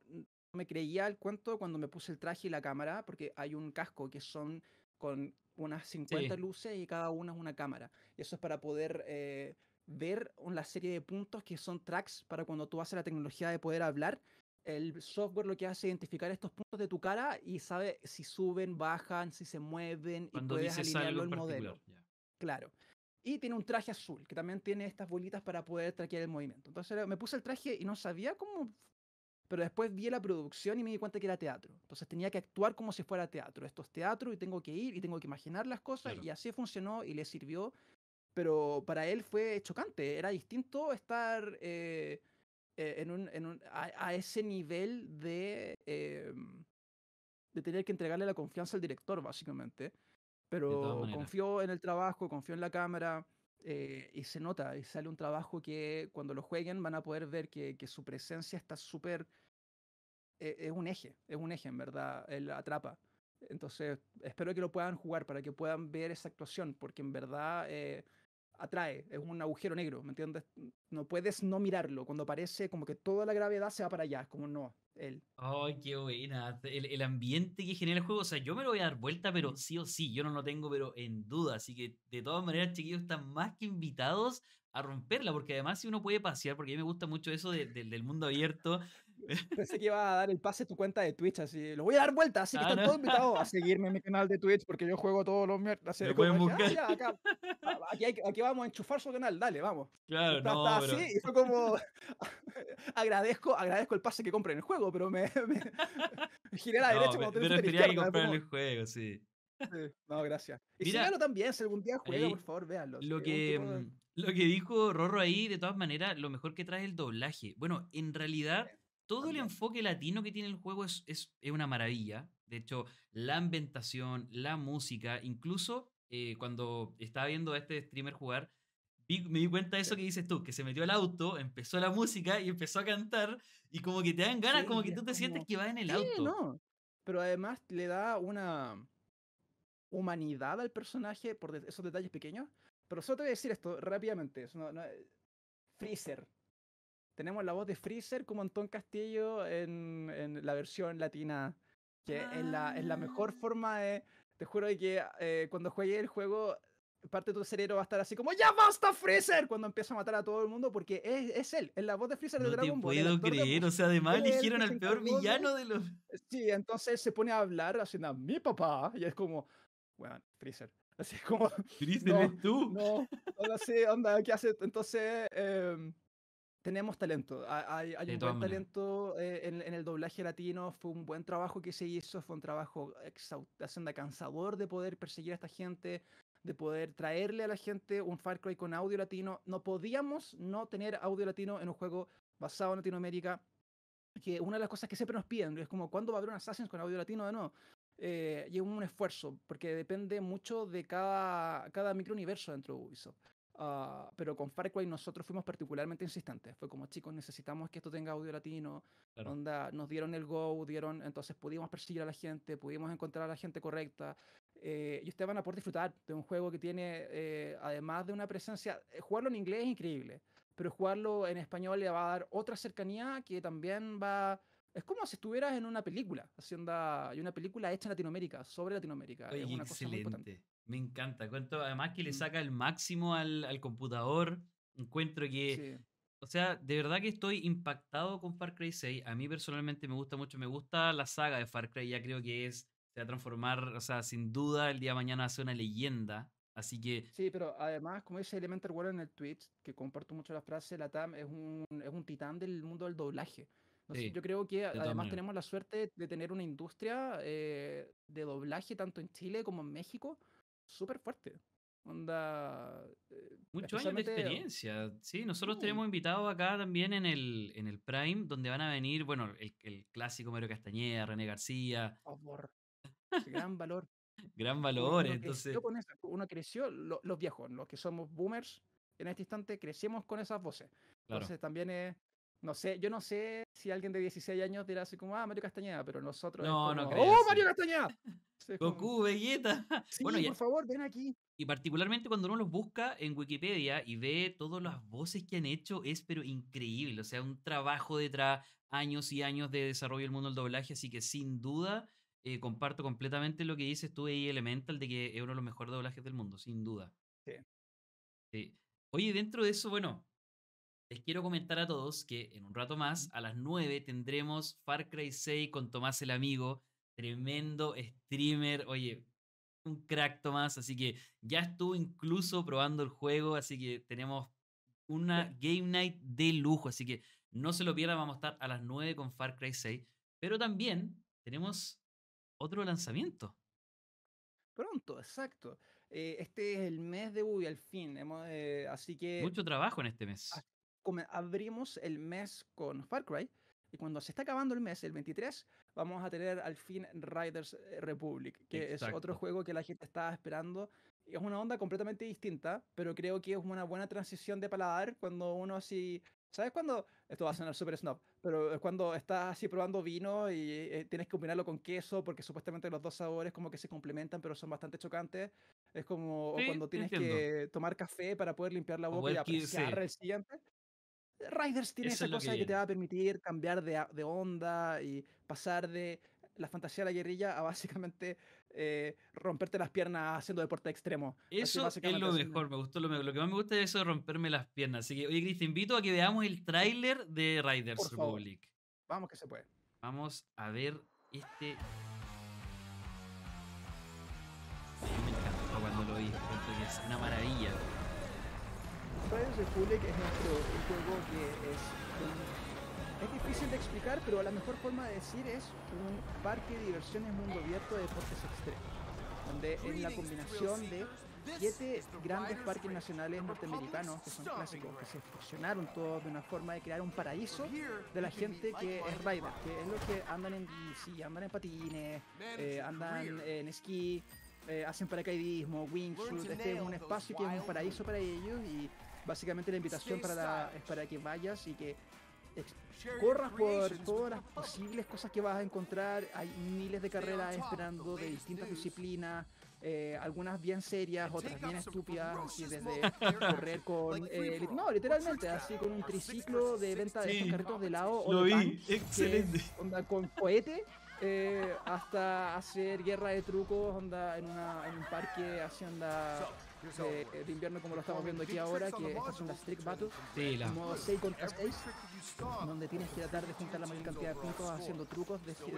me creía el cuento cuando me puse el traje y la cámara, porque hay un casco que son con unas 50 luces y cada una es una cámara. Y eso es para poder eh, ver una serie de puntos que son tracks para cuando tú haces la tecnología de poder hablar, el software lo que hace es identificar estos puntos de tu cara y sabe si suben, bajan, si se mueven y puedes alinearlo al modelo. Claro. Y tiene un traje azul que también tiene estas bolitas para poder traquear el movimiento. Entonces me puse el traje y no sabía cómo pero después vi la producción y me di cuenta que era teatro. Entonces tenía que actuar como si fuera teatro. Esto es teatro y tengo que ir y tengo que imaginar las cosas y así funcionó y le sirvió. Pero para él fue chocante, era distinto estar eh, eh, en un, en un, a, ese nivel de, eh, de tener que entregarle la confianza al director, básicamente. Pero confió en el trabajo, confió en la cámara. Eh, y se nota, y sale un trabajo que cuando lo jueguen van a poder ver que, que su presencia está súper... es un eje, es un eje en verdad, él atrapa. Entonces, espero que lo puedan jugar para que puedan ver esa actuación, porque en verdad atrae, es un agujero negro, ¿me entiendes? No puedes no mirarlo, cuando aparece como que toda la gravedad se va para allá, como no, él. Ay, qué buena, el, el, ambiente que genera el juego, o sea, yo me lo voy a dar vuelta, pero mm. sí o sí, yo no lo tengo, pero en duda, así que de todas maneras, chiquillos, están más que invitados a romperla, porque además si uno puede pasear, porque a mí me gusta mucho eso del mundo abierto, Pensé que iba a dar el pase a tu cuenta de Twitch, así. Lo voy a dar vuelta, así que ah, están todos invitados a <laughs> seguirme en mi canal de Twitch porque yo juego todos los miércoles. Ah, <laughs> aquí, vamos a enchufar su canal, dale, vamos. Claro, está, no, así, fue como. <laughs> agradezco, agradezco el pase que en el juego, pero me, giré a la derecha cuando tengo que comprar el juego, sí. no, gracias. Y Mira, no también, si algún día juega, por favor, véanlo. Lo que, mm, lo que dijo Rorro ahí, de todas maneras, lo mejor que trae es el doblaje. Bueno, en realidad, todo el enfoque latino que tiene el juego es, es, una maravilla. De hecho, la ambientación, la música, incluso eh, cuando estaba viendo a este streamer jugar, me di cuenta de eso que dices tú, que se metió al auto, empezó la música y empezó a cantar y como que te dan ganas, como que tú te sientes que vas en el auto. Pero además le da una humanidad al personaje por esos detalles pequeños. Pero solo te voy a decir esto rápidamente. Eh, Freezer tenemos la voz de Freezer como Antón Castillo en, en la versión latina, que es, la, es, la, mejor ah. forma de... Te juro que eh, cuando juegues el juego, parte de tu cerebro va a estar así como ¡Ya basta Freezer! cuando empieza a matar a todo el mundo, porque es, es él, es la voz de Freezer de Dragon Ball. No puedo creer, o sea, además eligieron al peor villano de los... Eh, sí, entonces se pone a hablar haciendo a mi papá, y es como, bueno, Freezer. Así es como... Freezer, tú. No, no, no sé, onda, ¿qué hace? Entonces... Em, tenemos talento. Hay, un buen talento eh, en, el doblaje latino. Fue un buen trabajo que se hizo. Fue un trabajo de cansador de poder perseguir a esta gente, de poder traerle a la gente un Far Cry con audio latino. No podíamos no tener audio latino en un juego basado en Latinoamérica. Que una de las cosas que siempre nos piden es como, ¿cuándo va a haber un Assassin's con audio latino o no? Eh, un esfuerzo, porque depende mucho de cada, cada microuniverso dentro de Ubisoft. Ah, pero con Far Cry nosotros fuimos particularmente insistentes. Fue como, chicos, necesitamos que esto tenga audio latino. Onda, nos dieron el go, dieron, entonces pudimos perseguir a la gente, pudimos encontrar a la gente correcta. Eh, y ustedes van a poder disfrutar de un juego que tiene, eh, además de una presencia, eh, jugarlo en inglés es increíble, pero jugarlo en español le va a dar otra cercanía que también va... Es como si estuvieras en una película, haciendo una película hecha en Latinoamérica, sobre Latinoamérica. es una cosa muy me encanta. Cuento, además que le mm. saca el máximo al, al computador. Encuentro que. O sea, de verdad que estoy impactado con Far Cry 6. A mí personalmente me gusta mucho. Me gusta la saga de Far Cry. Ya creo que es. Se va a transformar. O sea, sin duda, el día de mañana hace una leyenda. Así que. Sí, pero además, como ese Elemental World en el tweet, que comparto mucho la frase, la TAM es un, es un titán del mundo del doblaje. yo creo que además tenemos la suerte de tener una industria eh, de doblaje tanto en Chile como en México súper fuerte. Onda. Eh, mucho años de experiencia. Sí, nosotros tenemos invitados acá también en el, en el Prime, donde van a venir, bueno, el, clásico Mario Castañeda, René García. Gran valor. <laughs> Gran valor, uno entonces. Con Uno creció, los viejos, los que somos boomers, en este instante crecimos con esas voces. Entonces también es. No sé, yo no sé si alguien de 16 años dirá así como, ah, Mario Castañeda, pero nosotros. No, no ¡Oh, Mario Castañeda! <laughs> Goku, Vegeta. <laughs> bueno, por favor, ven aquí. Y particularmente cuando uno los busca en Wikipedia y ve todas las voces que han hecho, es pero increíble. O sea, un trabajo detrás, años y años de desarrollo del mundo del doblaje. Así que sin duda, eh, comparto completamente lo que dices tú y Elemental, de que es uno de los mejores doblajes del mundo, sin duda. Sí. sí. Oye, dentro de eso, bueno, les quiero comentar a todos que en un rato más, a las 9, tendremos Far Cry 6 con Tomás el Amigo Tremendo streamer. Oye, un crack Tomás. Así que ya estuvo incluso probando el juego. Así que tenemos una game night de lujo. Así que no se lo pierdan. Vamos a estar a las 9 con Far Cry 6. Pero también tenemos otro lanzamiento. Pronto, exacto. Eh, este es el mes de Ubi al fin. Eh, así que. Mucho trabajo en este mes. Abrimos el mes con Far Cry y cuando se está acabando el mes, el 23, vamos a tener al fin Riders eh, Republic, que es otro juego que la gente estaba esperando. Es una onda completamente distinta, pero creo que es una buena transición de paladar cuando uno así... ¿Sabes cuando? Esto va a sonar super snob, pero es cuando estás así probando vino y eh, tienes que combinarlo con queso porque supuestamente los dos sabores como que se complementan, pero son bastante chocantes. Es como cuando tienes que tomar café para poder limpiar la boca y apreciar el siguiente. Riders tiene esa cosa que, te va a permitir cambiar de, de, onda y pasar de la fantasía de la guerrilla a básicamente eh, romperte las piernas haciendo deporte extremo. Eso es lo mejor, me gustó lo mejor. Lo que más me gusta es eso de romperme las piernas. Así que, oye, Chris, te invito a que veamos el tráiler de Riders Republic. Vamos que se puede. Vamos a ver este. Me encantó cuando lo vi. es una maravilla. Riders Republic es nuestro juego que es difícil de explicar, pero la mejor forma de decir es un parque de diversiones mundo abierto de deportes extremos, donde es la combinación de siete grandes parques nacionales norteamericanos que son clásicos, que se fusionaron todos de una forma de crear un paraíso de la gente que es rider, que es lo que andan en bici, andan en patines, eh, andan en esquí, eh, hacen paracaidismo, wingsuit, este es un espacio que es un paraíso para ellos y Básicamente la invitación es para que vayas y que corras por todas las posibles cosas que vas a encontrar. Hay miles de carreras esperando de distintas disciplinas, eh, algunas bien serias, otras bien estúpidas, así desde <laughs> correr con... Eh, no, literalmente, así con un triciclo de venta de estos carritos de lado. Lo vi, excelente. Onda con cohete. Eh, hasta hacer guerra de trucos onda en, en un parque así onda de, invierno como lo estamos viendo aquí ahora, que son las Trick Battle, como 6 contra 6, donde tienes que tratar de juntar la mayor cantidad de puntos haciendo trucos de, skate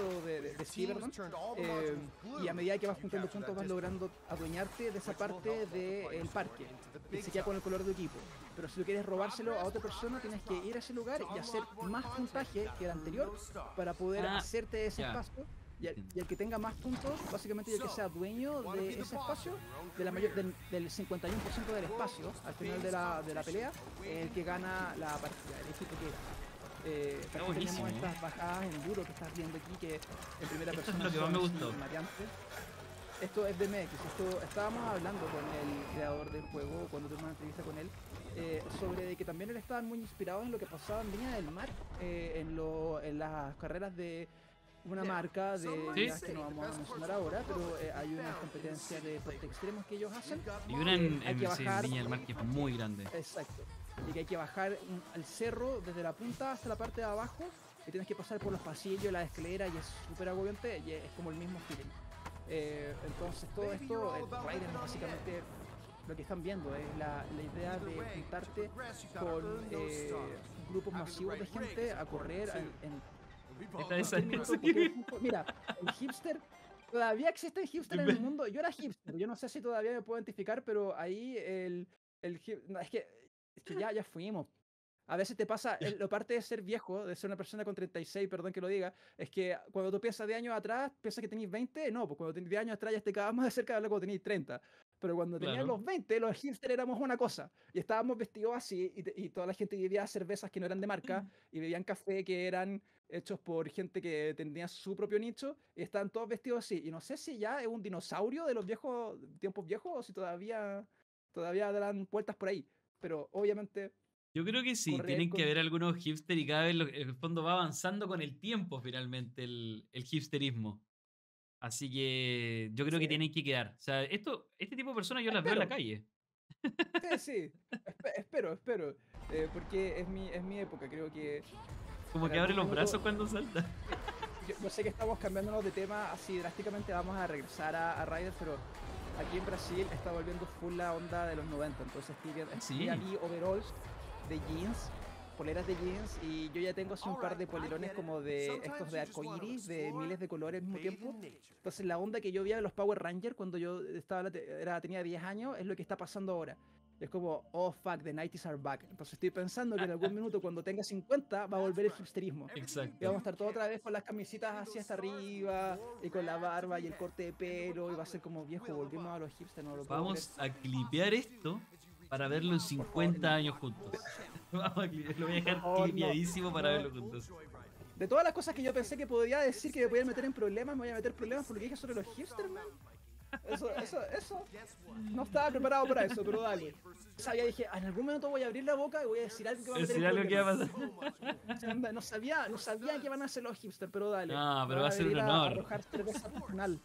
o de, esquí, eh, y a medida que vas juntando puntos vas logrando adueñarte de esa parte del parque, y se queda con el color de equipo. Pero si tú quieres robárselo a otra persona, tienes que ir a ese lugar y hacer más puntaje que el anterior para poder ah, hacerte ese paso y el, que tenga más puntos, básicamente el que sea dueño de ese espacio, de la mayor, del, 51% del espacio al final de la, de la pelea, el que gana la partida, el que eh, tenemos estas bajadas en duro que estás viendo aquí, que en primera persona es lo Esto es BMX, esto estábamos hablando con el creador del juego cuando tuvimos una entrevista con él, eh, sobre de que también él estaba muy inspirado en lo que pasaba en Viña del Mar, eh, en, lo, en las carreras de una marca de las que no vamos a mencionar ahora, pero eh, hay una competencia de extremos que ellos hacen. Y una en, en, del Mar que es muy grande. Exacto. Y que hay que bajar al cerro desde la punta hasta la parte de abajo y tienes que pasar por los pasillos, la esclera y es súper agobiante y es como el mismo feeling. Eh, entonces todo esto, el Raiden básicamente lo que están viendo es la, la idea de juntarte con eh, grupos masivos de gente a correr en Mira, el hipster todavía existe el hipster en el mundo. Yo era hipster, yo no sé si todavía me puedo identificar, pero ahí el. el es, que, que, ya, ya fuimos. A veces te pasa, lo parte de ser viejo, de ser una persona con 36, perdón que lo diga, es que cuando tú piensas de años atrás, piensas que tenéis 20, no, pues cuando tenéis 10 años atrás ya te acabamos de cerca de lo que tenéis 30. Pero cuando teníamos tenías los 20, los hipsters éramos una cosa. Y estábamos vestidos así, y, y, toda la gente bebía cervezas que no eran de marca, mm. y bebían café que eran hechos por gente que tenía su propio nicho y están todos vestidos así. Y no sé si ya es un dinosaurio de los viejos tiempos viejos o si todavía todavía darán vueltas por ahí. Pero obviamente. Yo creo que sí, tienen que haber algunos hipster y cada vez el fondo va avanzando con el tiempo finalmente el, hipsterismo. Así que yo creo que tienen que quedar. O sea, esto, este tipo de personas yo las veo en la calle. Sí, sí. espero, espero. Eh, porque es mi, es mi época. Creo que como que abre los brazos cuando salta. <laughs> Yo, sé que estamos cambiándonos de tema así drásticamente, vamos a regresar a, Raiders, pero aquí en Brasil está volviendo full la onda de los 90, entonces estoy aquí ah, overalls de jeans poleras de jeans y yo ya tengo así un par de polerones como de estos de arcoiris de miles de colores al mismo tiempo. Entonces la onda que yo vi de los Power Rangers cuando yo estaba era, tenía 10 años es lo que está pasando ahora. Es como, oh fuck, the 90s are back. Entonces estoy pensando que en algún minuto, <laughs> cuando tenga 50, va a volver el hipsterismo. Exacto. Y vamos a estar todo otra vez con las camisetas hacia hasta arriba, y con la barba y el corte de pelo, y va a ser como viejo, volvemos a los hipsters. No lo vamos a clipear esto para verlo en 50 años juntos. <laughs> vamos a lo voy a dejar oh, clipeadísimo para verlo juntos. De todas las cosas que yo pensé que podía decir que me podía meter en problemas, me voy a meter problemas por lo que dije sobre los hipsters, man. Eso, eso, eso. No estaba preparado para eso, pero dale. Sabía, dije, ah, en algún momento voy a abrir la boca y voy a decir algo que va a pasar. <laughs> No sabía, no sabía que van a hacer los hipsters, pero dale. No, pero va a ser un honor. A arrojar cerveza artesanal.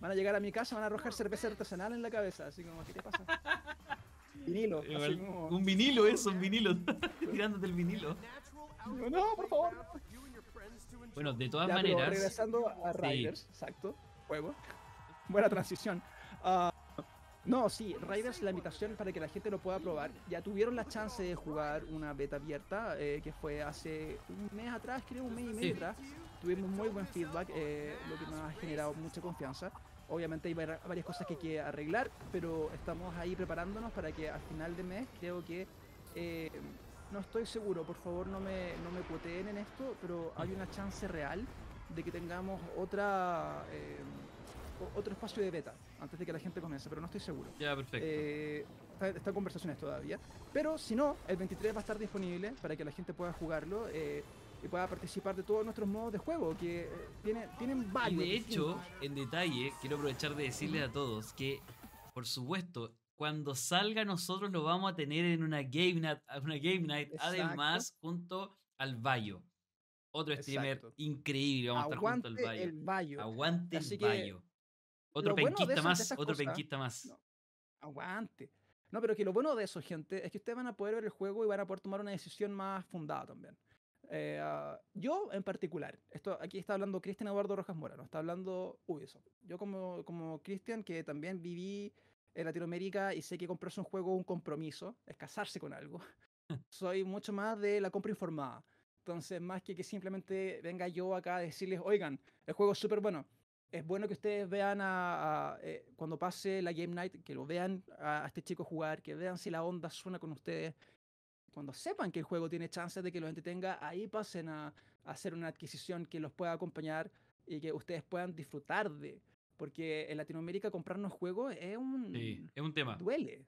Van a llegar a mi casa, van a arrojar cerveza artesanal en la cabeza, así como, ¿qué te pasa? Vinilo. Un vinilo, eso, un vinilo. <laughs> Tirándote el vinilo. No, no, por favor. Bueno, de todas maneras. Regresando a Riders, exacto. Juego buena transición. Ah, no, sí, Raiders, la invitación para que la gente lo pueda probar. Ya tuvieron la chance de jugar una beta abierta, eh, que fue hace un mes atrás, creo, un mes y medio atrás. Tuvimos muy buen feedback, eh, lo que nos ha generado mucha confianza. Obviamente hay varias cosas que hay que arreglar, pero estamos ahí preparándonos para que al final de mes, creo que... Eh, no estoy seguro, por favor no me, no me cuoteen en esto, pero hay una chance real de que tengamos otra otro espacio de beta antes de que la gente comience, pero no estoy seguro. Ya, perfecto. Eh, está, conversaciones todavía. Pero si no, el 23 va a estar disponible para que la gente pueda jugarlo eh, y pueda participar de todos nuestros modos de juego, que eh, tienen, varios. Y de hecho, en detalle, quiero aprovechar de decirles a todos que, por supuesto, cuando salga nosotros lo vamos a tener en una game night, una game night además junto al Bayo. Otro streamer increíble, vamos a estar junto al Bayo. El Aguante el Bayo. Otro bueno más, otro más. aguante. No, pero que lo bueno de eso, gente, es que ustedes van a poder ver el juego y van a poder tomar una decisión más fundada también. Eh, ah, yo en particular, esto aquí está hablando Cristian Eduardo Rojas Morano, está hablando Ubisoft. Yo como, como Cristian, que también viví en Latinoamérica y sé que comprarse un juego es un compromiso, es casarse con algo. <laughs> Soy mucho más de la compra informada. Entonces, más que que simplemente venga yo acá a decirles, oigan, el juego es súper bueno es bueno que ustedes vean a, eh, cuando pase la Game Night, que lo vean a, este chico jugar, que vean si la onda suena con ustedes. Cuando sepan que el juego tiene chances de que los entretenga, ahí pasen a, hacer una adquisición que los pueda acompañar y que ustedes puedan disfrutar de. Porque en Latinoamérica comprarnos juegos es un. es un tema. Duele.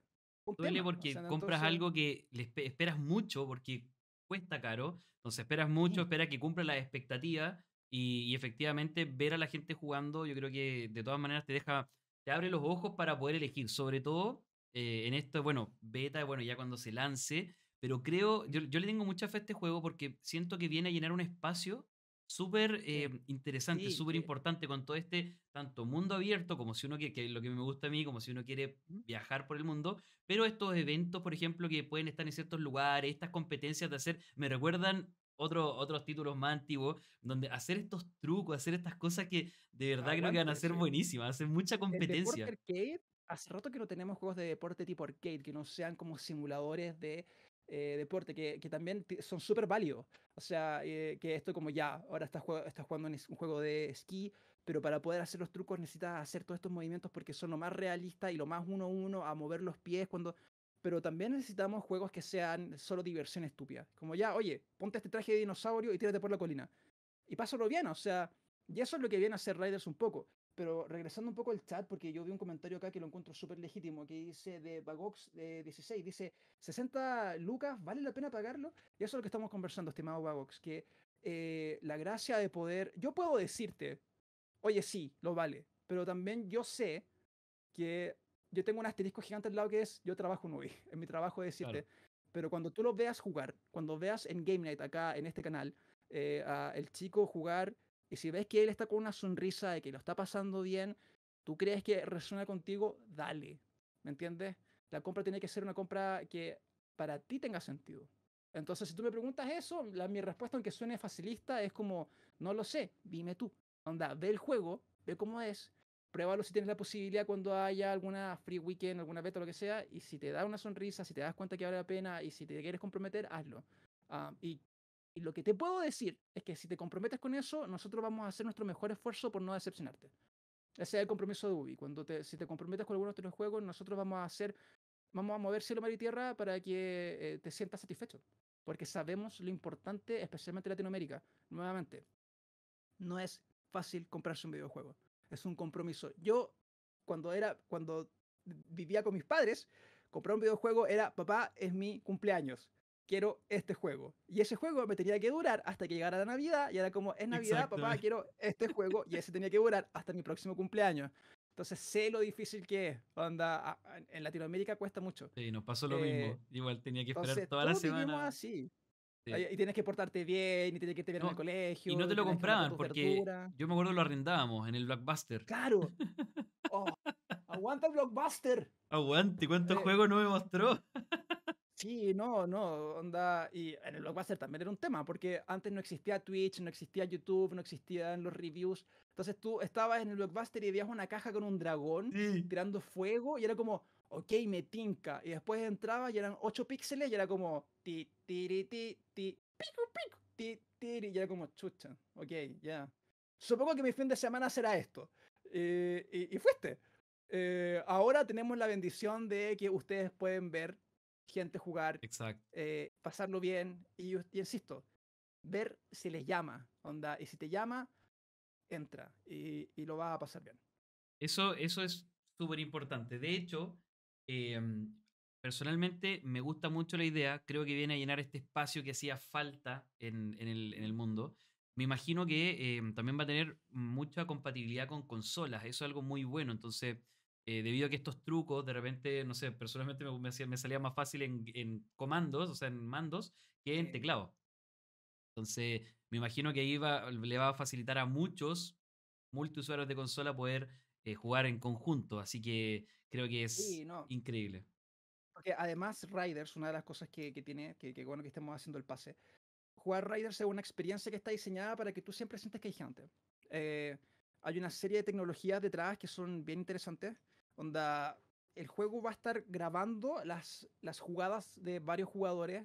duele porque compras algo que esperas mucho porque cuesta caro. Entonces esperas mucho, esperas que cumpla las expectativas y, efectivamente ver a la gente jugando, yo creo que de todas maneras te deja, te abre los ojos para poder elegir, sobre todo eh, en esto, bueno, beta, bueno, ya cuando se lance, pero creo, yo, le tengo mucha fe a este juego porque siento que viene a llenar un espacio súper eh, interesante, súper importante con todo este, tanto mundo abierto como si uno quiere, que lo que me gusta a mí, como si uno quiere viajar por el mundo, pero estos eventos, por ejemplo, que pueden estar en ciertos lugares, estas competencias de hacer, me recuerdan otros otros títulos más antiguos, donde hacer estos trucos, hacer estas cosas que de ah, verdad creo que van a ser buenísimas, hacer mucha competencia. El arcade, hace rato que no tenemos juegos de deporte tipo arcade, que no sean como simuladores de eh, deporte, que, que, también son súper válidos. O sea, eh, que esto como ya, ahora estás, jugando un juego de esquí, pero para poder hacer los trucos necesitas hacer todos estos movimientos porque son lo más realista y lo más uno a uno a mover los pies cuando pero también necesitamos juegos que sean solo diversión estúpida. Como ya, oye, ponte este traje de dinosaurio y tírate por la colina. Y pásalo bien, o sea, y eso es lo que viene a hacer Riders un poco. Pero regresando un poco al chat, porque yo vi un comentario acá que lo encuentro súper legítimo, que dice de Bagox de 16, dice, 60 lucas, ¿vale la pena pagarlo? Y eso es lo que estamos conversando, estimado Bagox, que eh, la gracia de poder, yo puedo decirte, oye sí, lo vale, pero también yo sé que yo tengo un asterisco gigante al lado que es, yo trabajo en <laughs> en mi trabajo de siete Pero cuando tú lo veas jugar, cuando veas en Game Night acá, en este canal, eh, el chico jugar, y si ves que él está con una sonrisa de que lo está pasando bien, tú crees que resuena contigo, dale. ¿Me entiendes? La compra tiene que ser una compra que para ti tenga sentido. Entonces, si tú me preguntas eso, mi respuesta, aunque suene facilista, es como, no lo sé, dime tú. Onda, ve el juego, ve cómo es, pruébalo si tienes la posibilidad cuando haya alguna free weekend, alguna beta, lo que sea, y si te da una sonrisa, si te das cuenta que vale la pena y si te quieres comprometer, hazlo. Ah, y, lo que te puedo decir es que si te comprometes con eso, nosotros vamos a hacer nuestro mejor esfuerzo por no decepcionarte. Ese es el compromiso de Ubi. Cuando si te comprometes con alguno de los juegos, nosotros vamos a hacer, vamos a mover cielo, mar y tierra para que eh, te sientas satisfecho. Porque sabemos lo importante, especialmente en Latinoamérica. Nuevamente, no es fácil comprarse un videojuego es un compromiso. Yo, cuando era, cuando vivía con mis padres, comprar un videojuego era, papá, es mi cumpleaños, quiero este juego. Y ese juego me tenía que durar hasta que llegara la Navidad, y era como, es Navidad, papá, quiero este juego, y ese tenía que durar hasta mi próximo cumpleaños. Entonces sé lo difícil que es. Onda, en Latinoamérica cuesta mucho. Sí, nos pasó lo mismo. Eh, Igual tenía que esperar toda la semana. Así. Y tienes que portarte bien, y tienes que tener bien colegio. Y no te lo compraban, porque yo me acuerdo lo arrendábamos en el Blockbuster. ¡Claro! <laughs> Oh, ¡Aguanta el Blockbuster! ¡Aguante! ¿Cuántos eh, juegos no me mostró? <laughs> sí, no, no, onda. Y en el Blockbuster también era un tema, porque antes no existía Twitch, no existía YouTube, no existían los reviews. Entonces tú estabas en el Blockbuster y veías una caja con un dragón tirando fuego, y era como ok, me tinca. Y después entraba y eran 8 píxeles y era como ti, ti, ti, ti, pico, pico, ti, ti, y era como chucha, ok, ya. Supongo que mi fin de semana será esto. Eh, y, fuiste. Eh, ahora tenemos la bendición de que ustedes pueden ver gente jugar, Exacto. Eh, pasarlo bien y, insisto, ver si les llama, onda, y si te llama, entra y, lo vas a pasar bien. Eso, eso es súper importante. De hecho, Em, personalmente me gusta mucho la idea, creo que viene a llenar este espacio que hacía falta en, el, mundo. Me imagino que em, también va a tener mucha compatibilidad con consolas, eso es algo muy bueno, entonces... Eh, debido a que estos trucos, de repente, no sé, personalmente me, me, salía más fácil en, en, comandos, o sea, en mandos, que en teclado. Entonces, me imagino que ahí le va a facilitar a muchos multiusuarios de consola poder eh, jugar en conjunto. Así que Creo que es increíble. Porque además Riders, una de las cosas que, tiene, que, bueno que estemos haciendo el pase, jugar Riders es una experiencia que está diseñada para que tú siempre sientes que hay gente. Eh, hay una serie de tecnologías detrás que son bien interesantes, onda el juego va a estar grabando las, las jugadas de varios jugadores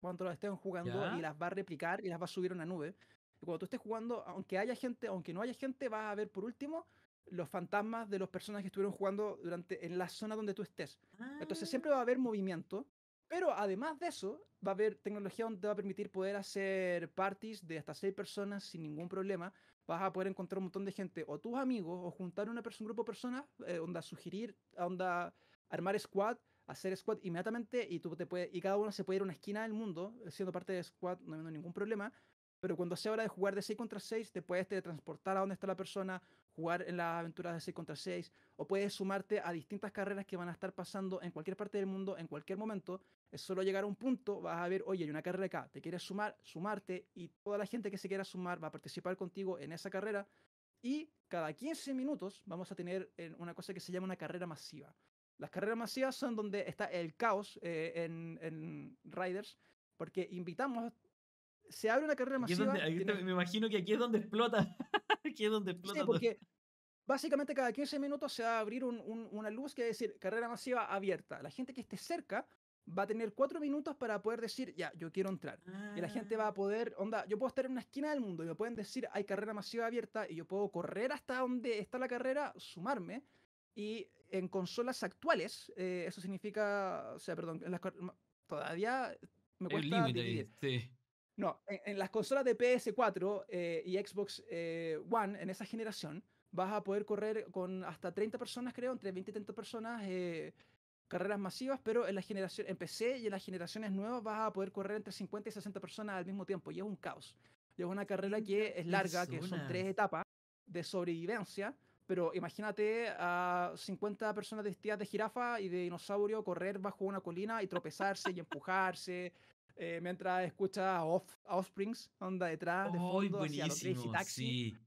cuando las estén jugando y las va a replicar y las va a subir a una nube. Y cuando tú estés jugando, aunque haya gente, aunque no haya gente, vas a ver por último los fantasmas de los personas que estuvieron jugando durante, en la zona donde tú estés. Entonces siempre va a ah. haber movimiento, pero además de eso, va a haber tecnología donde te va a permitir poder hacer parties de hasta seis personas sin ningún problema. Vas a poder encontrar un montón de gente, o tus amigos, o juntar una persona, un grupo de personas, donde eh, onda sugerir, onda armar squad, hacer squad inmediatamente y, tú te puedes, y cada uno se puede ir a una esquina del mundo, eh, siendo parte de squad, no habiendo ningún problema. Pero cuando sea hora de jugar de 6 contra 6, te puedes transportar a donde está la persona, jugar en las aventuras de 6 contra 6, o puedes sumarte a distintas carreras que van a estar pasando en cualquier parte del mundo, en cualquier momento. Es solo llegar a un punto, vas a ver, oye, hay una carrera acá, te quieres sumar, sumarte, y toda la gente que se quiera sumar va a participar contigo en esa carrera. Y cada 15 minutos vamos a tener una cosa que se llama una carrera masiva. Las carreras masivas son donde está el caos eh, en, en Riders, porque invitamos se abre una carrera masiva. Me imagino que aquí es donde explota. <laughs> aquí es donde explota. Sí, porque básicamente cada 15 minutos se va a abrir una luz que va a decir carrera masiva abierta. La gente que esté cerca va a tener cuatro minutos para poder decir, ya, yo quiero entrar. Y la gente va ah. a poder, onda, yo puedo estar en una esquina del mundo y me pueden decir, hay carrera masiva abierta y yo puedo correr hasta donde está la carrera, sumarme. Y en consolas actuales, eh, eso significa, o sea, perdón, en las, todavía me cuesta límite Sí. No, en, las consolas de PS4 eh, y Xbox eh, One, en esa generación, vas a poder correr con hasta 30 personas, creo, entre 20 y 30 personas, eh, carreras masivas, pero en la generación, PC y en las generaciones nuevas vas a poder correr entre 50 y 60 personas al mismo tiempo, y es un caos. Y es una carrera que es larga, que son tres etapas de sobrevivencia, pero imagínate a 50 personas vestidas de jirafa y de dinosaurio correr bajo una colina y tropezarse y <laughs> empujarse eh, mientras escucha Offsprings, onda detrás, de fondo,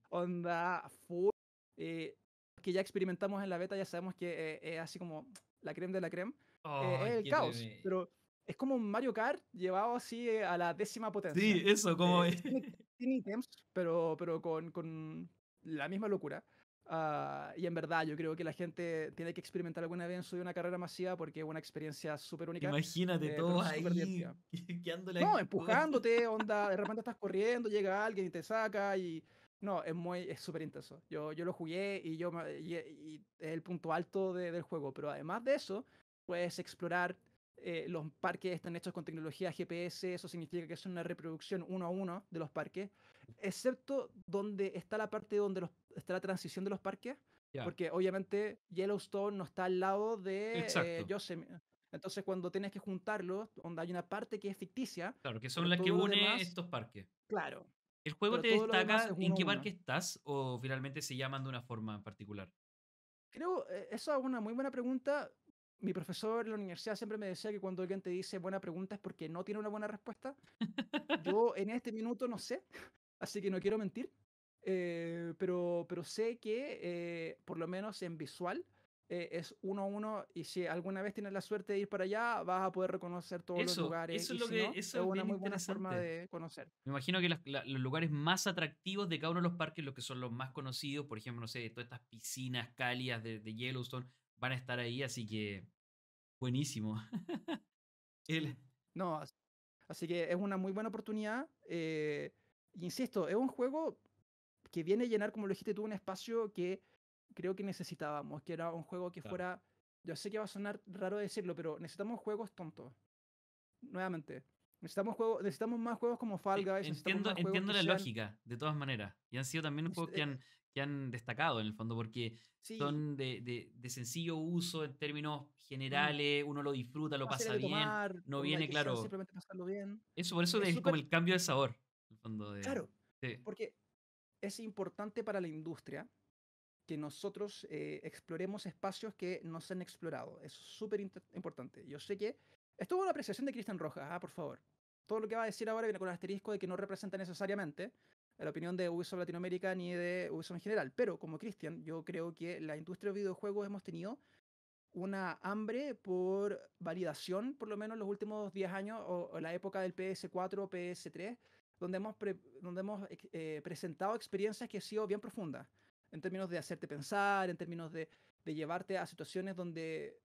onda full. Eh, que ya experimentamos en la beta, ya sabemos que eh, es así como la creme de la creme. es el caos, pero es como un Mario Kart llevado así a la décima potencia. Sí, eso, como. tiene, tiene, pero, pero con, con la misma locura. Ah, y en verdad, yo creo que la gente tiene que experimentar alguna vez en su una carrera masiva porque es una experiencia súper única. Imagínate eh, todo ahí, <laughs> No, empujándote, onda, de repente estás <laughs> corriendo, llega alguien y te saca y... No, es muy, es súper intenso. Yo, yo lo jugué y yo y, es el punto alto del juego. Pero además de eso, puedes explorar. Eh, los parques están hechos con tecnología GPS, eso significa que es una reproducción uno a uno de los parques, excepto donde está la parte donde los está la transición de los parques, porque obviamente Yellowstone no está al lado de eh, Entonces, cuando tienes que juntarlos, donde hay una parte que es ficticia. Claro, que son las que une estos parques. Claro. ¿El juego te destaca en qué parque estás o finalmente se llaman de una forma en particular? Creo, e, eso es una muy buena pregunta. Mi profesor en la universidad siempre me decía que cuando alguien te dice buena pregunta es porque no tiene una buena respuesta. Yo en este minuto no sé, así que no quiero mentir. Eh, pero, pero sé que, eh, por lo menos en visual, eh, es uno a uno y si alguna vez tienes la suerte de ir para allá, vas a poder reconocer todos los lugares. Eso es, es una muy buena forma de conocer. Me imagino que los lugares más atractivos de cada uno de los parques, los que son los más conocidos, por ejemplo, no sé, todas estas piscinas calias de, Yellowstone, van a estar ahí, así que buenísimo. <laughs> No, así que es una muy buena oportunidad. insisto, es un juego que viene a llenar, como lo dijiste tú, un espacio que creo que necesitábamos, que era un juego que fuera, yo sé que va a sonar raro decirlo, pero necesitamos juegos tontos. Nuevamente, necesitamos juegos, necesitamos más juegos como Falga. Entiendo, entiendo la lógica, de todas maneras. Y han sido también juegos que este han, que han destacado en el fondo, porque son de, sencillo uso en términos mm. generales, uno lo disfruta, lo pasa bien, no viene, claro. Simplemente pasarlo bien. Eso, por eso es, como el cambio de sabor, el fondo. De... Claro, porque es importante para la industria que nosotros eh, exploremos espacios que no se han explorado. Es súper importante. Yo sé que... Esto es una apreciación de Cristian Rojas, ah, por favor. Todo lo que va a decir ahora viene con el asterisco de que no representa necesariamente la opinión de Ubisoft Latinoamérica ni de Ubisoft en general. Pero como Cristian, yo creo que la industria de videojuegos hemos tenido una hambre por validación, por lo menos en los últimos 10 años, o, o, la época del PS4, PS3, donde hemos, donde hemos eh, eh, presentado experiencias que han sido bien profundas, en términos de hacerte pensar, en términos de, llevarte a situaciones donde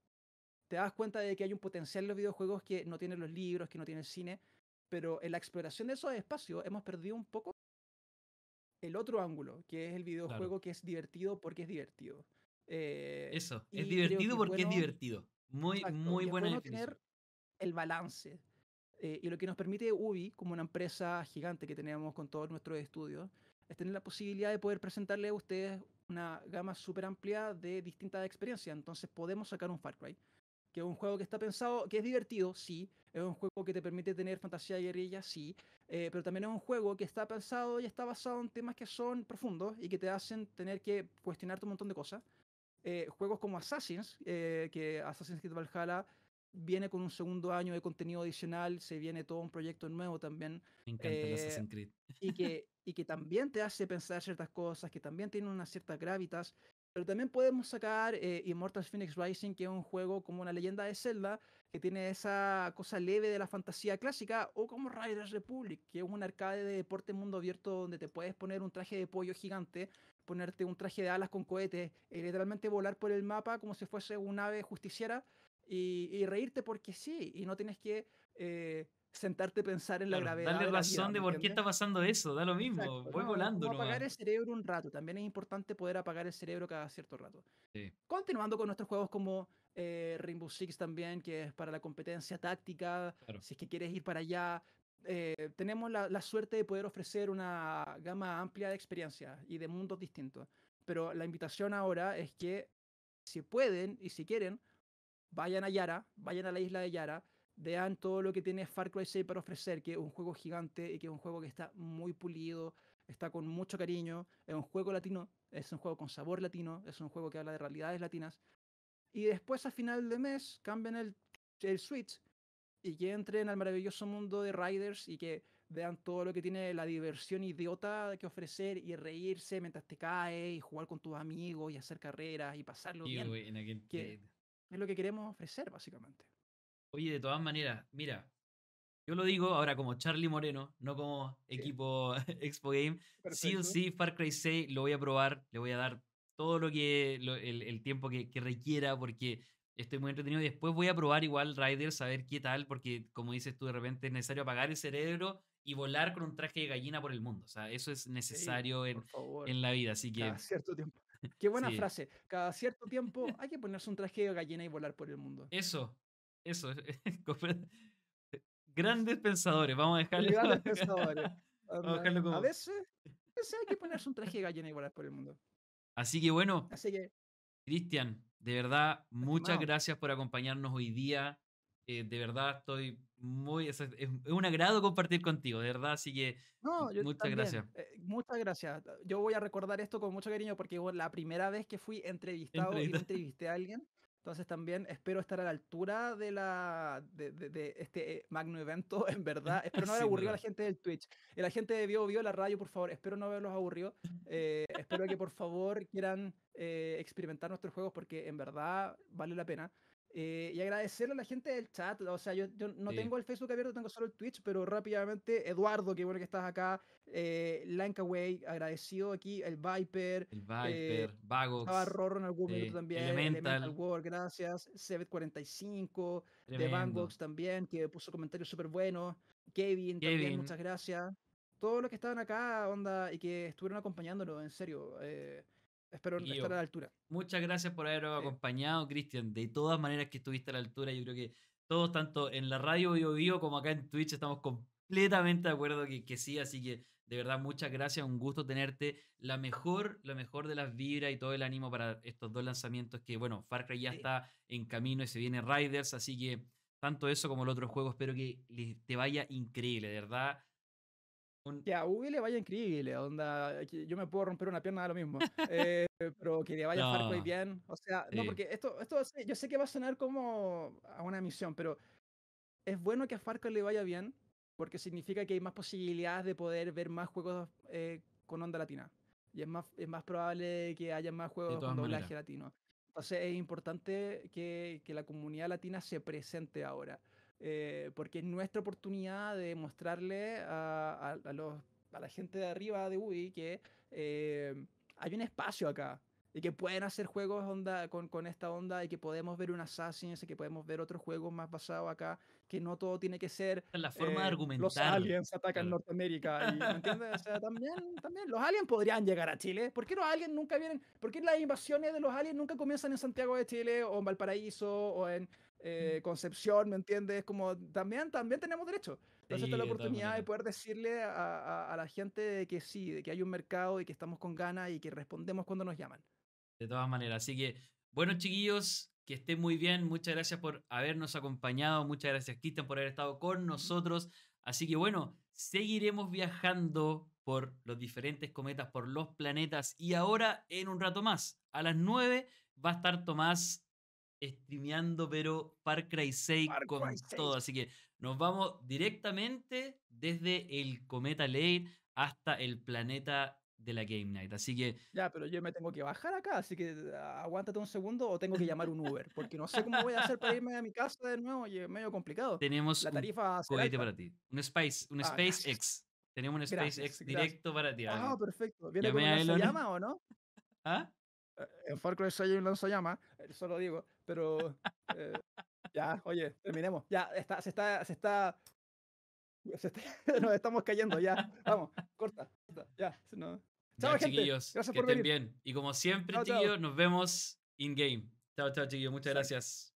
te das cuenta de que hay un potencial en los videojuegos que no tienen los libros, que no tienen el cine, pero en la exploración de esos espacios hemos perdido un poco el otro ángulo, que es el videojuego que es divertido porque es divertido. Eh, Eso, es divertido porque es divertido. Muy, muy buena bueno tener el balance. Eh, y lo que nos permite UBI, como una empresa gigante que tenemos con todos nuestros estudios, es tener la posibilidad de poder presentarle a ustedes una gama súper amplia de distintas experiencias. Entonces podemos sacar un Far Cry, que es un juego que está pensado, que es divertido, sí, es un juego que te permite tener fantasía y guerrilla, sí, eh, pero también es un juego que está pensado y está basado en temas que son profundos y que te hacen tener que cuestionarte un montón de cosas. Eh, juegos como Assassins, que Assassin's Creed Valhalla viene con un segundo año de contenido adicional, se viene todo un proyecto nuevo también. Me encanta eh, Assassin's Y que, <laughs> y que también te hace pensar ciertas cosas, que también tiene una cierta gravitas. Pero también podemos sacar eh, Immortals Phoenix Rising, que es un juego como una leyenda de Zelda, que tiene esa cosa leve de la fantasía clásica, o como Riders Republic, que es un arcade de deporte mundo abierto donde te puedes poner un traje de pollo gigante, ponerte un traje de alas con cohetes, eh, literalmente volar por el mapa como si fuese un ave justiciera y, reírte porque sí, y no tienes que eh, sentarte a pensar en la gravedad. Darle razón de, por qué está pasando eso, da lo mismo, voy volando. apagar el cerebro un rato, también es importante poder apagar el cerebro cada cierto rato. Continuando con nuestros juegos como eh, Rainbow Six también, que es para la competencia táctica, si es que quieres ir para allá. Eh, tenemos la suerte de poder ofrecer una gama amplia de experiencias y de mundos distintos. Pero la invitación ahora es que si pueden y si quieren, vayan a Yara, vayan a la isla de Yara, vean todo lo que tiene Far Cry 6 para ofrecer, que es un juego gigante y que es un juego que está muy pulido, está con mucho cariño, es un juego latino, es un juego con sabor latino, es un juego que habla de realidades latinas. Y después a final de mes cambien el, el Switch y que entren al maravilloso mundo de Riders y que vean todo lo que tiene la diversión idiota que ofrecer y reírse mientras te cae y jugar con tus amigos y hacer carreras y pasarlo bien es lo que queremos ofrecer, básicamente. Oye, de todas maneras, mira, yo lo digo ahora como Charlie Moreno, no como equipo <laughs> Expo Game. Sí o sí, Far Cry 6 lo voy a probar, le voy a dar todo lo que el, tiempo que, requiera porque estoy muy entretenido. Después voy a probar igual Riders a ver qué tal, porque como dices tú, de repente es necesario apagar el cerebro y volar con un traje de gallina por el mundo. O sea, eso es necesario en, la vida. Así que. cierto tiempo. Qué buena frase. Cada cierto tiempo hay que ponerse un traje de gallina y volar por el mundo. Eso, eso. Eh, grandes pensadores, vamos a dejarlo. a, a veces, hay que ponerse un traje de gallina y volar por el mundo. Así que bueno. Así Cristian, de verdad, muchas gracias por acompañarnos hoy día. Eh, de verdad, estoy muy. Es, un agrado compartir contigo, de verdad. Así que muchas gracias. Eh, muchas gracias. Yo voy a recordar esto con mucho cariño porque bueno, la primera vez que fui entrevistado y entrevisté a alguien. Entonces también espero estar a la altura de, la, de, este eh, magno evento, en verdad. <laughs> Espero no haber aburrido a la gente del Twitch. la gente de vio vio la radio, por favor, espero no haberlos aburrido. espero que por favor quieran experimentar nuestros juegos porque en verdad vale la pena. Eh, y agradecerle a la gente del chat. O sea, yo, no tengo el Facebook abierto, tengo solo el Twitch, pero rápidamente, Eduardo, qué bueno que estás acá. Eh, Lankaway, agradecido aquí. El Viper. El eh, Viper, Vagos. Rorro en algún minuto también. Elemental. War, gracias. sevet 45 de Vangox también, que puso comentarios súper buenos. Kevin, también, muchas gracias todos los que estaban acá, onda, y que estuvieron acompañándonos, en serio. Eh, espero estar a la altura. Muchas gracias por haberlo acompañado, Cristian. De todas maneras que estuviste a la altura, yo creo que todos, tanto en la radio vivo vivo, como acá en Twitch, estamos completamente de acuerdo que, que sí, así que de verdad muchas gracias, un gusto tenerte. La mejor, la mejor de las vibras y todo el ánimo para estos dos lanzamientos que, bueno, Far Cry ya está en camino y se viene Riders, así que tanto eso como el otro juego, espero que te vaya increíble, de verdad que a Ubi le vaya increíble, onda. Yo me puedo romper una pierna de lo mismo. Eh, pero que le vaya a Far Cry bien. O sea, no, porque esto, esto yo sé que va a sonar como a una misión, pero es bueno que a Far Cry le vaya bien, porque significa que hay más posibilidades de poder ver más juegos eh, con onda latina. Y es más, es más probable que haya más juegos con doblaje latino. Entonces es importante que, que la comunidad latina se presente ahora. Eh, porque es nuestra oportunidad de mostrarle a, los, a la gente de arriba de Wii que eh, hay un espacio acá y que pueden hacer juegos onda, con, esta onda y que podemos ver un Assassin's y que podemos ver otros juegos más basado acá, que no todo tiene que ser la forma de argumentar. Eh, los aliens atacan Norteamérica. ¿entiendes? también, también los aliens podrían llegar a Chile. ¿Por qué los aliens nunca vienen? ¿Por qué las invasiones de los aliens nunca comienzan en Santiago de Chile o en Valparaíso o en, eh, concepción, ¿me entiendes? Como también, también tenemos derecho. Entonces, esta es la oportunidad de, poder decirle a, la gente que sí, que hay un mercado y que estamos con ganas y que respondemos cuando nos llaman. De todas maneras, así que, bueno, chiquillos, que estén muy bien. Muchas gracias por habernos acompañado. Muchas gracias, Kristen por haber estado con nosotros. Así que, bueno, seguiremos viajando por los diferentes cometas, por los planetas. Y ahora, en un rato más, a las 9, va a estar Tomás streameando, pero Far Cry 6 con todo. Así que nos vamos directamente desde el Cometa Lane hasta el planeta de la Game Night. Así que. Ya, pero yo me tengo que bajar acá, así que ah, aguántate un segundo o tengo que llamar un Uber, porque no sé cómo voy a hacer para irme a mi casa de nuevo y es medio complicado. Tenemos la tarifa un cohete para ti. Un Space, un ah, SpaceX. Tenemos un SpaceX directo para ti. Ah, perfecto. ¿Viene con una llama o no? <laughs> ¿Ah? Eh, en Far Cry 6 hay un lanzallamas, eso eh, lo digo, pero eh, ya, oye, terminemos. Ya, está, se está, se está, <laughs> <laughs> nos estamos cayendo, ya. Vamos, corta, corta ya. Chao, gente. chiquillos. Gracias que por estén bien. Y como siempre, chao, nos vemos in-game. Chao, chao, chiquillos. Muchas gracias.